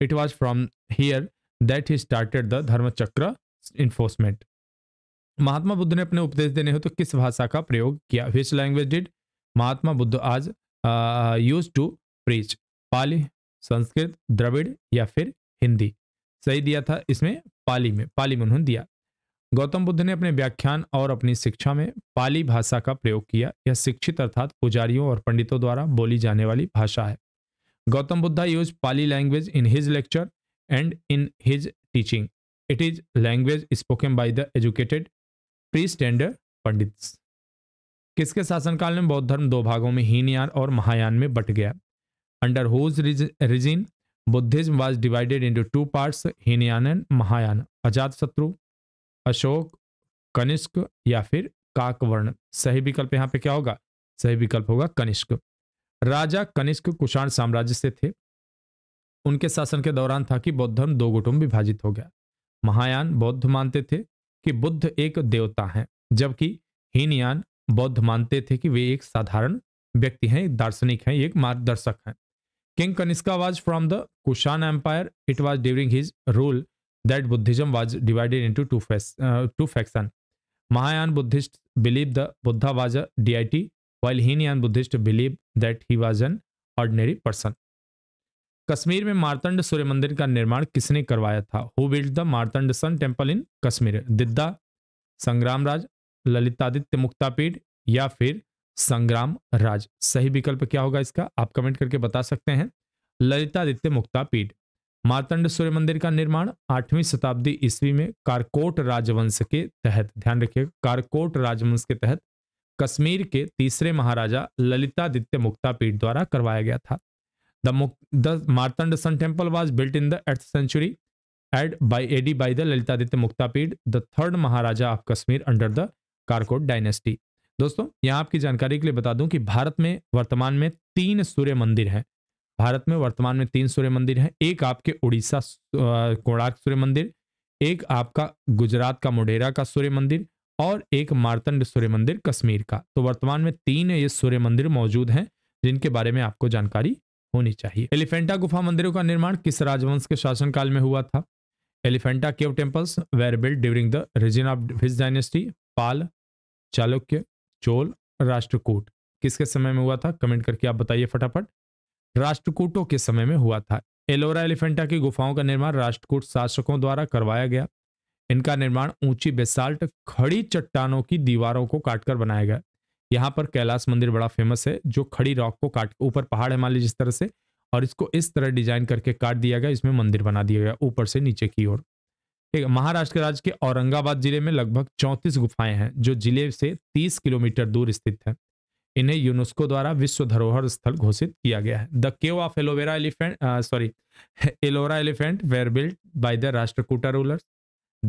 it was from here that he started the dharma chakra enforcement महात्मा बुद्ध ने अपने उपदेश देने हो तो किस भाषा का प्रयोग किया which language did Mahatma Buddha आज use to preach Pali Sanskrit Dravid या फिर हिंदी सही दिया था इसमें पाली में पाली में उन्होंने दिया गौतम बुद्ध ने अपने व्याख्यान और अपनी शिक्षा में पाली भाषा का प्रयोग किया यह शिक्षित अर्थात पुजारियों और पंडितों द्वारा बोली जाने वाली भाषा है Gautam Buddha use Pali language in his lecture and in his teaching it is language spoken by the educated pre standard pandits किसके शासनकाल में बौद्ध धर्म दो भागों में हीनयान और महायान में बट गया under whose reign Buddhism was divided into two parts Hinayana and Mahayana Ajatashatru Ashok Kanishka या फिर काकवर्ण सही विकल्प यहाँ पे क्या होगा सही विकल्प होगा कनिष्क राजा कनिष्क कुषाण साम्राज्य से थे उनके शासन के दौरान था कि बौद्ध धर्म दो गुटों में विभाजित हो गया महायान बौद्ध मानते थे कि बुद्ध एक देवता है जबकि हीनयान बौद्ध मानते थे कि वे एक साधारण व्यक्ति हैं एक दार्शनिक हैं एक मार्गदर्शक हैं king Kanishka was from the Kushan empire it was during his rule that Buddhism was divided into two two faction Mahayana Buddhist believe the Buddha was a deity while Hinayana Buddhist believe that he was an ordinary person Kashmir में मारतंड सूर्य मंदिर का निर्माण किसने करवाया था who build the Martand sun temple in Kashmir Didda Sangram Raj Lalitaditya मुक्तापीठ या फिर संग्राम राज सही विकल्प क्या होगा इसका आप कमेंट करके बता सकते हैं ललितादित्य मुक्तापीठ मातंड सूर्य मंदिर का निर्माण आठवीं शताब्दी ईस्वी में कारकोट राजवंश के तहत ध्यान रखिएगा कारकोट राजवंश के तहत कश्मीर के तीसरे महाराजा ललितादित्य मुक्तापीठ द्वारा करवाया गया था द मुक the sun temple was built in the eight century AD by AD by the Lalitaditya Muktapida the third Maharaja of Kashmir under the Karkota dynasty दोस्तों यहाँ आपकी जानकारी के लिए बता दूं कि भारत में वर्तमान में तीन सूर्य मंदिर हैं भारत में वर्तमान में तीन सूर्य मंदिर हैं एक आपके उड़ीसा कोणार्क सूर्य मंदिर एक आपका गुजरात का मोडेरा का सूर्य मंदिर और एक मारतंड सूर्य मंदिर कश्मीर का तो वर्तमान में तीन ये सूर्य मंदिर मौजूद हैं जिनके बारे में आपको जानकारी होनी चाहिए एलिफेंटा गुफा मंदिरों का निर्माण किस राजवंश के शासनकाल में हुआ था Elephanta cave temples were build during the region of his dynasty Pala Chalukya Chola Rashtrakuta किसके समय में हुआ था कमेंट करके आप बताइए फटाफट राष्ट्रकूटों के समय में हुआ था एलोरा एलिफेंटा की गुफाओं का निर्माण राष्ट्रकूट शासकों द्वारा करवाया गया इनका निर्माण ऊंची बेसाल्ट खड़ी चट्टानों की दीवारों को काटकर बनाया गया यहाँ पर कैलाश मंदिर बड़ा फेमस है जो खड़ी रॉक को काट ऊपर पहाड़ है मान लीजिए जिस तरह से और इसको इस तरह डिजाइन करके काट दिया गया इसमें मंदिर बना दिया गया ऊपर से नीचे की ओर ठीक है महाराष्ट्र राज्य के औरंगाबाद जिले में लगभग चौंतीस गुफाएं हैं जो जिले से तीस किलोमीटर दूर स्थित है इन्हें यूनेस्को द्वारा विश्व धरोहर स्थल घोषित किया गया है the cave of aloe vera elephant sorry Ellora elephant were built by the Rashtrakuta rulers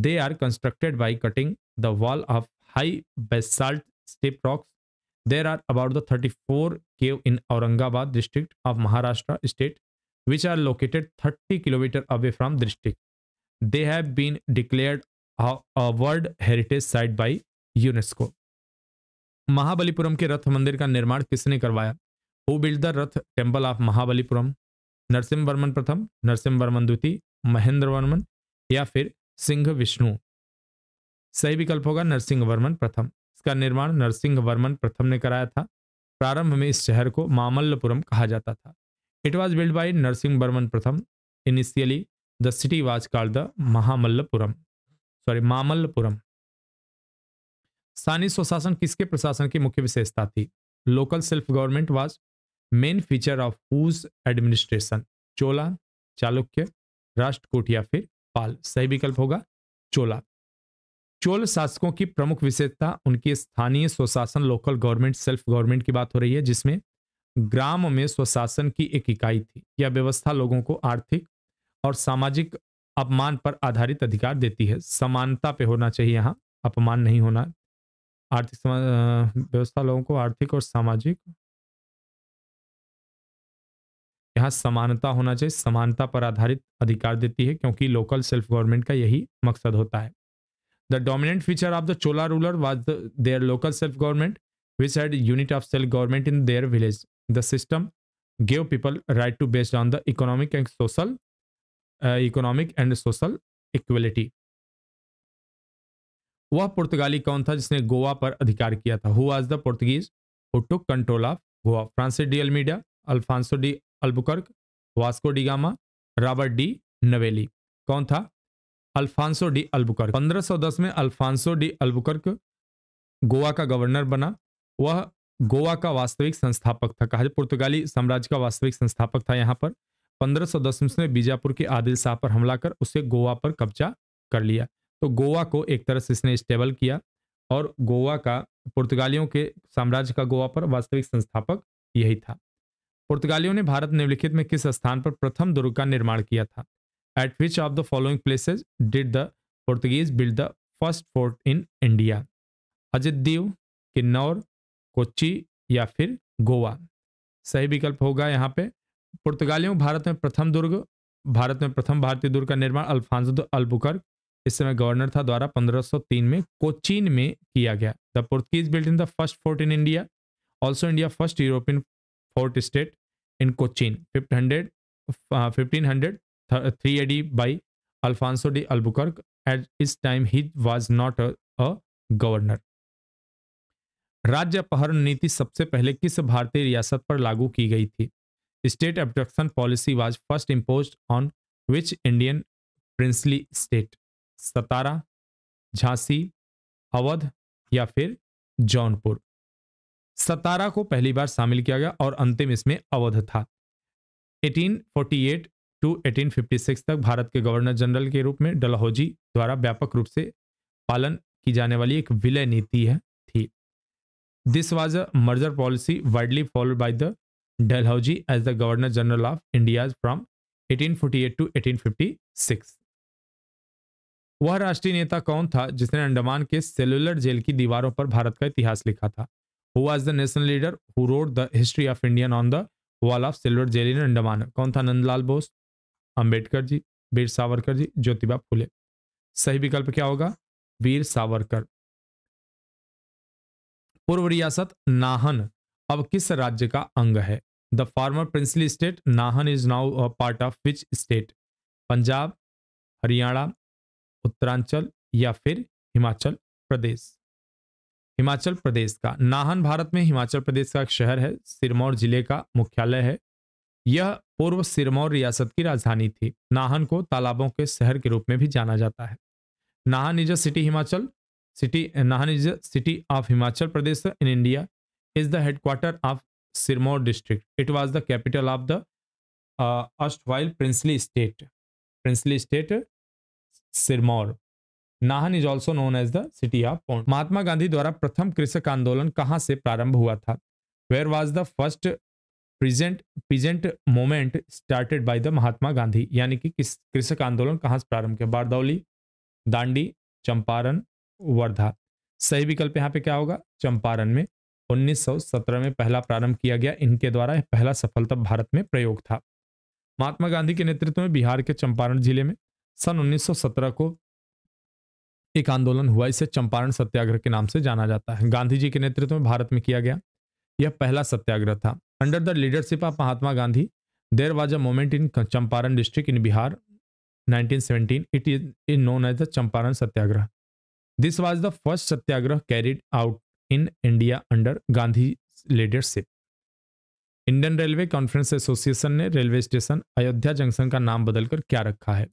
they are constructed by cutting the wall of high basalt step rocks there are about the thirty four cave in Aurangabad district of Maharashtra state which are located thirty kilometre away from district they have been declared world heritage site Heritage UNESCO Mahabalipuram के रथ मंदिर का निर्माण किसने करवाया who build the rath temple of Mahabalipuram Narasimha Varman प्रथम नरसिंह वर्मन द्वितीय महेंद्र वर्मन या फिर सिंह विष्णु सही विकल्प होगा नरसिंह वर्मन प्रथम इसका निर्माण नरसिंह वर्मन प्रथम ने कराया था प्रारंभ में इस शहर को मामल्लपुरम कहा जाता था it was build by Narasimha Varman प्रथम initially the city was called the Mahamalpuram. Sorry, Mamalpuram. स्थानीय स्वशासन किसके प्रशासन की मुख्य विशेषता थी local self government was main feature of whose administration Chola Chalukya Rashtrakuta या फिर पाल सही विकल्प होगा चोला चोल शासकों की प्रमुख विशेषता उनके स्थानीय स्वशासन लोकल गवर्नमेंट सेल्फ गवर्नमेंट की बात हो रही है जिसमें ग्राम में स्वशासन की एक इकाई थी यह व्यवस्था लोगों को आर्थिक और सामाजिक अपमान पर आधारित अधिकार देती है समानता पे होना चाहिए यहाँ अपमान नहीं होना आर्थिक व्यवस्था लोगों को आर्थिक और सामाजिक यहाँ समानता होना चाहिए समानता पर आधारित अधिकार देती है क्योंकि लोकल सेल्फ गवर्नमेंट का यही मकसद होता है the dominant feature of the Chola ruler was their local self government which had unit of self government in their village the system gave people right to based on the economic and social economic and social equality वह पुर्तगाली कौन था जिसने गोवा पर अधिकार किया था who was the Portuguese who took control of Goa Francis de Almeida Alfonso de Albuquerque Vasco da Gama Robert de Nobili कौन था अल्फांसो डी अल्बुकर्क 1510 में अल्फांसो डी अल्बुकर्क गोवा का गवर्नर बना वह गोवा का वास्तविक संस्थापक था कहा पुर्तगाली साम्राज्य का वास्तविक संस्थापक था यहाँ पर पंद्रह सौ दस में बीजापुर के आदिल शाह पर हमला कर उसे गोवा पर कब्जा कर लिया तो गोवा को एक तरह से इसने स्टेबल किया और गोवा का पुर्तगालियों के साम्राज्य का गोवा पर वास्तविक संस्थापक यही था पुर्तगालियों ने भारत निम्नलिखित में किस स्थान पर प्रथम दुर्ग का निर्माण किया था at which of the following places did the Portuguese build the first fort in India Diu Kinnaur Kochi या फिर गोवा सही विकल्प होगा यहाँ पे पुर्तगालियों भारत में प्रथम दुर्ग भारत में प्रथम भारतीय दुर्ग का निर्माण अल्फांसो अल्बुकर इस समय गवर्नर था द्वारा 1503 में कोचीन में किया गया the Portuguese built in the first fort in India also India first European fort state in Cochin fifth hundred fifteen hundred three AD by Alfonso de Albuquerque at this time he was not a governor राज्य अपहरण नीति सबसे पहले किस भारतीय रियासत पर लागू की गई थी state abduction policy was first impose on which Indian princely state Satara Jhansi Awadh या फिर जौनपुर सतारा को पहली बार शामिल किया गया और अंतिम इसमें अवध था 1848 टू 1856 तक भारत के गवर्नर जनरल के रूप में डलहौजी द्वारा व्यापक रूप से पालन की जाने वाली एक विलय नीति है थी this was a merger policy widely followed by the Dalhousie as the governor general of India from 1848 to 1856 वह राष्ट्रीय नेता कौन था जिसने अंडमान के सेलुलर जेल की दीवारों पर भारत का इतिहास लिखा था who was the national leader who wrote the history of Indian on the wall of cellular jail in Andaman कौन था नंदलाल बोस अम्बेडकर जी वीर सावरकर जी ज्योतिबा फुले सही विकल्प क्या होगा वीर सावरकर पूर्व रियासत नाहन अब किस राज्य का अंग है the former princely state Nahan is now a part of which state Punjab, Haryana, Uttaranchal या फिर हिमाचल प्रदेश हिमाचल प्रदेश का नाहन भारत में हिमाचल प्रदेश का एक शहर है सिरमौर जिले का मुख्यालय है यह पूर्व सिरमौर रियासत की राजधानी थी नाहन को तालाबों के शहर के रूप में भी जाना जाता है Nahan is a city Himachal city Nahan is a city of Himachal Pradesh in India is the headquarter of Sirmaur district it was the capital of the uh, erstwhile princely state Princely state Nahan is also known as the city of pond Mahatma Gandhi द्वारा प्रथम कृषक आंदोलन कहाँ से प्रारंभ हुआ था where was the first present present moment started by the Mahatma Gandhi यानी कि किस कृषक आंदोलन कहाँ से प्रारंभ किया बारदौली दांडी चंपारण वर्धा सही विकल्प यहाँ पे क्या होगा चंपारण में 1917 में पहला प्रारंभ किया गया इनके द्वारा पहला सफलता भारत में प्रयोग था महात्मा गांधी के नेतृत्व में बिहार के चंपारण जिले में सन 1917 को एक आंदोलन हुआ इसे चंपारण सत्याग्रह के नाम से जाना जाता है गांधी जी के नेतृत्व में भारत में किया गया यह पहला सत्याग्रह था under the leadership of Mahatma Gandhi there was a moment in Champaran district in Bihar 1917 is in known as the Champaran Satyagraha this was the first satyagraha carried out in India under Gandhi leadership Indian railway conference association ने रेलवे स्टेशन अयोध्या जंक्शन का नाम बदलकर क्या रखा है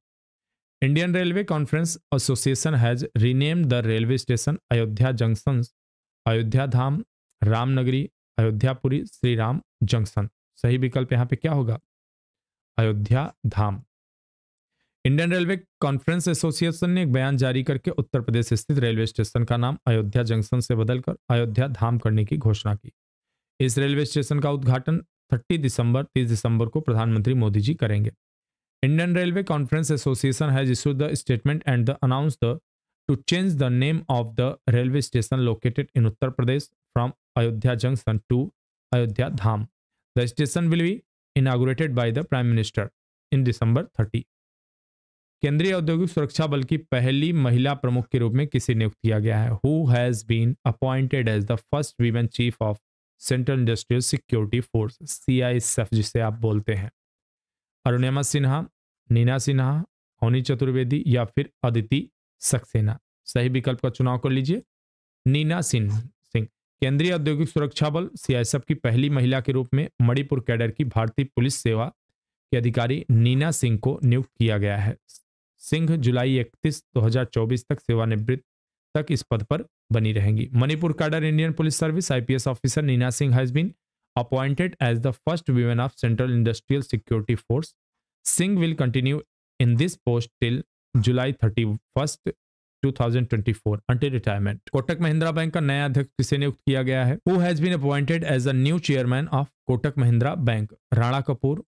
Indian railway conference association has rename the railway station Ayodhya junction Ayodhya Dham Ramnagari Ayodhyapuri Shri Ram junction सही विकल्प यहाँ पे क्या होगा Ayodhya Dham Indian railway conference association ने एक बयान जारी करके उत्तर प्रदेश स्थित रेलवे स्टेशन का नाम अयोध्या जंक्शन से बदलकर अयोध्या धाम करने की घोषणा की इस रेलवे स्टेशन का उद्घाटन 30 दिसंबर 30 दिसंबर को प्रधानमंत्री मोदी जी करेंगे Indian railway conference association has issue the statement and the announce the to change the name of the railway station located in Uttar Pradesh from Ayodhya junction to Ayodhya Dham the station will be inaugurated by the prime minister in December thirty केंद्रीय औद्योगिक सुरक्षा बल की पहली महिला प्रमुख के रूप में किसे नियुक्त किया गया है who has been appointed as the first women chief of central industrial security force CISF जिसे आप बोलते हैं अरुणिमा सिन्हा नीना सिन्हा अवनी चतुर्वेदी या फिर अदिति सक्सेना सही विकल्प का चुनाव कर लीजिए नीना सिन्हा सिंह केंद्रीय औद्योगिक सुरक्षा बल सीआईएसएफ की पहली महिला के रूप में मणिपुर कैडर की भारतीय पुलिस सेवा के अधिकारी नीना सिंह को नियुक्त किया गया है सिंह जुलाई 31 2024 तक सेवानिवृत्त तक इस पद पर बनी रहेंगी Manipur cadre Indian police service IPS officer Neena Singh has been appointed as the first women of central industrial security force Singh will continue in this post till July thirty first two thousand twenty four अंटे retirement Kotak Mahindra bank का नया अध्यक्ष किसे नियुक्त किया गया है Who has been appointed as the new chairman of Kotak Mahindra Bank? Rana Kapoor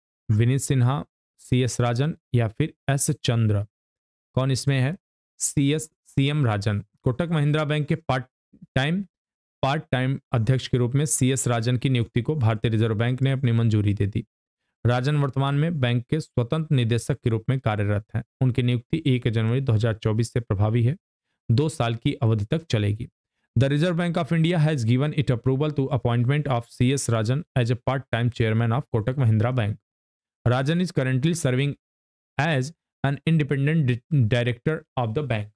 Vineet Sinha C S Rajan या फिर एस चंद्रा कौन इसमें है C S C M Rajan Kotak Mahindra bank के पार्ट टाइम पार्ट टाइम अध्यक्ष के रूप में सी एस राजन की नियुक्ति को भारतीय रिजर्व बैंक ने अपनी मंजूरी दे दी राजन वर्तमान में बैंक के स्वतंत्र निदेशक के रूप में कार्यरत हैं उनकी नियुक्ति एक जनवरी 2024 से प्रभावी है दो साल की अवधि तक चलेगी the Reserve Bank of India has given it approval to appointment of C S Rajan as a part time chairman of Kotak Mahindra bank Rajan is currently serving as an independent director of the bank.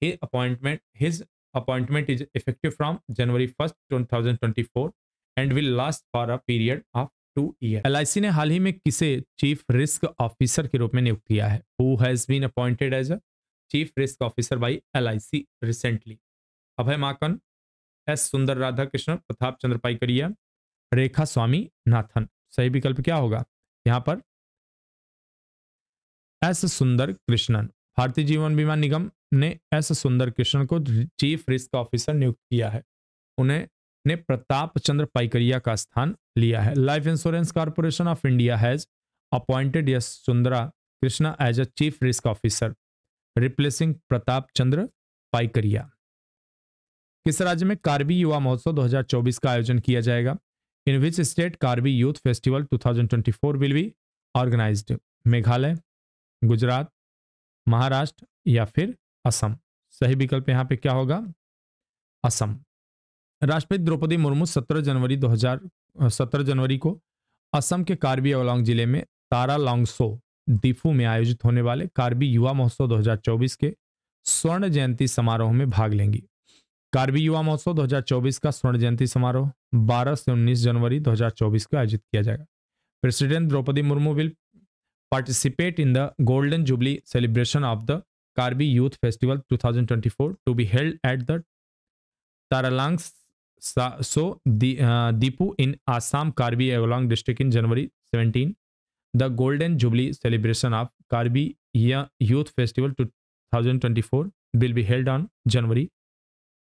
His appointment, his appointment is effective from January 1st, 2024 and will last for a period of L I C ने हाल ही में किसे chief risk officer के रूप में नियुक्त किया है who has been appointed as a chief risk officer by L I C recently Abhay Makan S Sundar Radha Krishna Pratap Chandra Paikaria Rekha Swaminathan सही विकल्प क्या होगा यहाँ पर एस सुंदर कृष्णन भारतीय जीवन बीमा निगम ने एस सुंदर कृष्णन को चीफ रिस्क ऑफिसर नियुक्त किया है उन्हें ने प्रताप चंद्र पाइकरिया का स्थान लिया है life insurance corporation of India has appointed S Sundara Krishna as a chief risk officer replacing Pratap Chandra Paikaria किस राज्य में कार्बी युवा महोत्सव 2024 का आयोजन किया जाएगा in which state Karbi youth festival 2024 will be organised Meghalaya Gujarat Maharashtra या फिर असम सही विकल्प यहाँ पे क्या होगा असम राष्ट्रपति द्रौपदी मुर्मू 17 जनवरी 2000 17 जनवरी को असम के कार्बी अवलोंग जिले में तारा लॉन्गसो दीफू में आयोजित होने वाले कार्बी युवा महोत्सव 2024 के स्वर्ण जयंती समारोह में भाग लेंगी कार्बी युवा महोत्सव 2024 का स्वर्ण जयंती समारोह 12 से 19 जनवरी 2024 को आयोजित किया जाएगा president Droupadi Murmu will participate in the Golden Jubilee celebration of the Karbi Youth Festival 2024 to be held at the Taralang So the, uh, Dipu in Assam, Karbi Long district in January 17. The Golden Jubilee celebration of Karbi Youth Festival 2024 will be held on January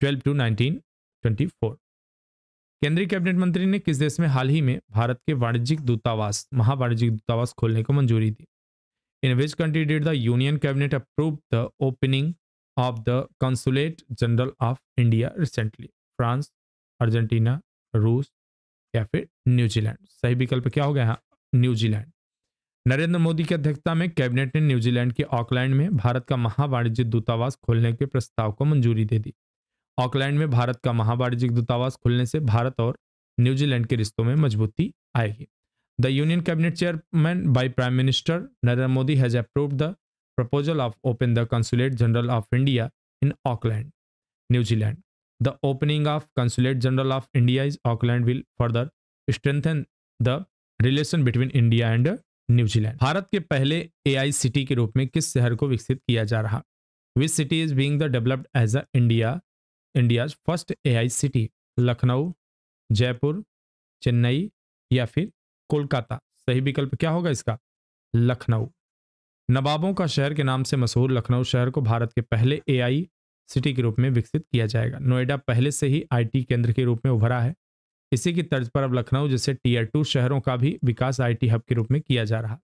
12 to 19, 24. केंद्रीय cabinet मंत्री ने किस देश में हाल ही में भारत के वाणिज्यिक दूतावास महावाणिज्यिक दूतावास खोलने को मंजूरी दी in which country did the union cabinet approve the opening of the consulate general of India recently France Argentina रूस या फिर न्यूजीलैंड सही विकल्प क्या हो गया है न्यूजीलैंड नरेंद्र मोदी की अध्यक्षता में कैबिनेट ने न्यूजीलैंड के ऑकलैंड में भारत का महावाणिज्य दूतावास खोलने के प्रस्ताव को मंजूरी दे दी ऑकलैंड में भारत का महावाणिज्यिक दूतावास खुलने से भारत और न्यूजीलैंड के रिश्तों में मजबूती आएगी the union cabinet chairman by prime minister Narendra Modi has approve the proposal of open the consulate general of India in Auckland New Zealand the opening of consulate general of India is Auckland will further strengthen the relation between India and New Zealand Bharat के पहले ए आई city के रूप में किस शहर को विकसित किया जा रहा which city is being the developed as a India India's first AI city Lucknow Jaipur Chennai या फिर कोलकाता सही विकल्प क्या होगा इसका लखनऊ नवाबों का शहर के नाम से मशहूर लखनऊ शहर को भारत के पहले एआई सिटी के रूप में विकसित किया जाएगा नोएडा पहले से ही आईटी केंद्र के रूप में उभरा है इसी की तर्ज पर अब लखनऊ जैसे टीयर टू शहरों का भी विकास आईटी हब के रूप में किया जा रहा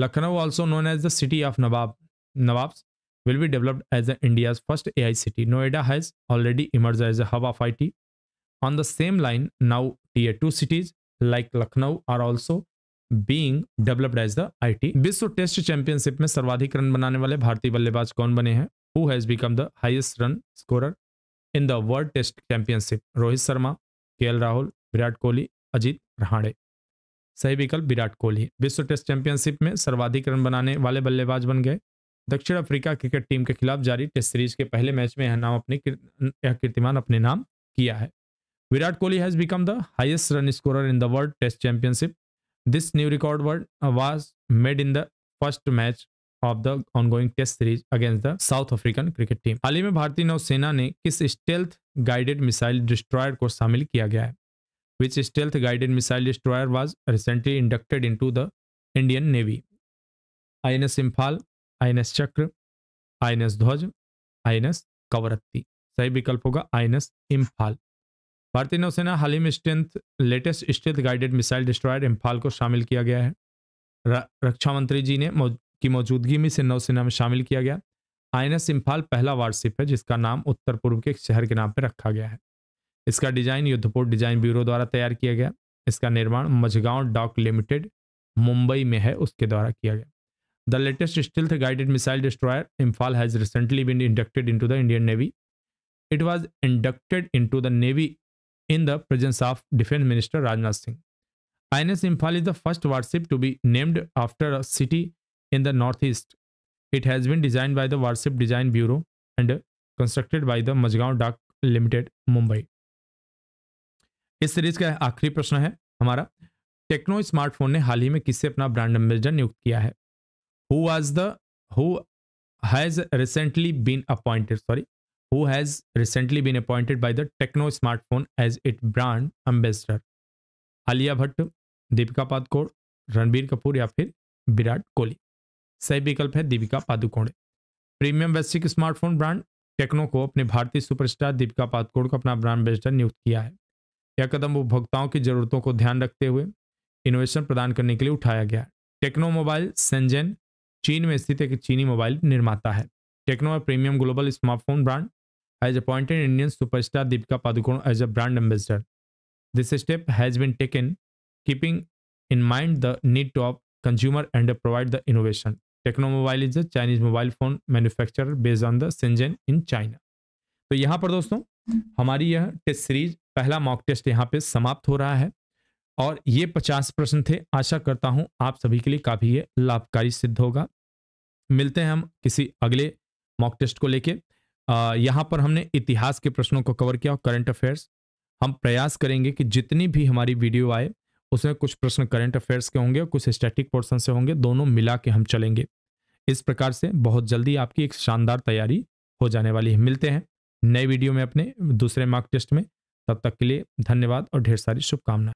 Lucknow also known as the city of nawab nawabs will be developed as India's first AI city. Noida has already emerged as a hub of IT. On the same line, now tier 2 cities like Lucknow are also being developed as the IT विश्व test championship में सर्वाधिक run बनाने वाले भारतीय बल्लेबाज कौन बने हैं who has become the highest run scorer in the world test championship Rohit Sharma K Rahul Virat Kohli Ajit Rahane सही विकल्प विराट कोहली विश्व टेस्ट चैंपियनशिप में सर्वाधिक रन बनाने वाले बल्लेबाज बन गए दक्षिण अफ्रीका क्रिकेट टीम के खिलाफ जारी टेस्ट सीरीज के पहले मैच में यह नाम अपने यह कीर्तिमान अपने नाम किया है Virat Kohli has become the highest run scorer in the world test championship this new record world was made in the first match of the ongoing test series against the South African cricket team हाल ही में भारतीय नौसेना ने किस stealth guided missile destroyer को शामिल किया गया है which stealth guided missile destroyer was recently inducted to the Indian navy I N S Imphal INS Chakra S ध्वज एस कवरत्ती सही विकल्प होगा आईनस इम्फाल भारतीय नौसेना हाल ही में strength latest strength guided missile destroyer Imphal को शामिल किया गया है रक्षा मंत्री जी ने की मौजूदगी में इसे नौसेना में शामिल किया गया आईनस इम्फाल पहला वारशिप है जिसका नाम उत्तर पूर्व के एक शहर के नाम पर रखा गया है इसका डिजाइन युद्धपोर्ट डिजाइन ब्यूरो द्वारा तैयार किया गया इसका निर्माण मझगांव डॉक लिमिटेड मुंबई में है उसके द्वारा किया गया The latest stealth guided missile destroyer Imphal has recently been inducted into the Indian Navy. It was inducted into the Navy in the presence of Defense Minister Rajnath Singh. INS Imphal is the first warship to be named after a city in the northeast. It has been designed by the Warship Design Bureau and constructed by the Mazagon dock limited Mumbai इस series का आखिरी प्रश्न है हमारा techno smartphone ने हाल ही में किससे अपना ब्रांड एम्बेसडर नियुक्त किया है who was the who has recently been appointed sorry who has recently been appointed by the Techno smartphone as its brand ambassador Alia Bhatt Deepika Padukone Ranbir Kapoor या फिर विराट कोहली सही विकल्प है दीपिका पादुकोण प्रीमियम वैश्विक स्मार्टफोन ब्रांड टेक्नो को अपने भारतीय सुपरस्टार दीपिका पादुकोण को अपना ब्रांड एम्बेसडर नियुक्त किया है यह कदम उपभोक्ताओं की जरूरतों को ध्यान रखते हुए इनोवेशन प्रदान करने के लिए उठाया गया टेक्नो मोबाइल सेंजेन चीन में स्थित एक चीनी मोबाइल निर्माता है Tecno premium global smartphone brand as appointed Indian superstar Deepika Padukone as a brand ambassador this step has been taken keeping in mind the need to of consumer and provide the innovation Tecno mobile is a Chinese mobile phone manufacturer based on the Shenzhen in China तो यहाँ पर दोस्तों हम्म। हमारी यह test series पहला mock test यहाँ पे समाप्त हो रहा है और ये पचास प्रश्न थे आशा करता हूँ आप सभी के लिए काफ़ी ये लाभकारी सिद्ध होगा मिलते हैं हम किसी अगले मॉक टेस्ट को लेके यहाँ पर हमने इतिहास के प्रश्नों को कवर किया और करंट अफेयर्स हम प्रयास करेंगे कि जितनी भी हमारी वीडियो आए उसमें कुछ प्रश्न करंट अफेयर्स के होंगे और कुछ स्टैटिक पोर्सन से होंगे दोनों मिला के हम चलेंगे इस प्रकार से बहुत जल्दी आपकी एक शानदार तैयारी हो जाने वाली है मिलते हैं नए वीडियो में अपने दूसरे मार्क टेस्ट में तब तक के लिए धन्यवाद और ढेर सारी शुभकामनाएं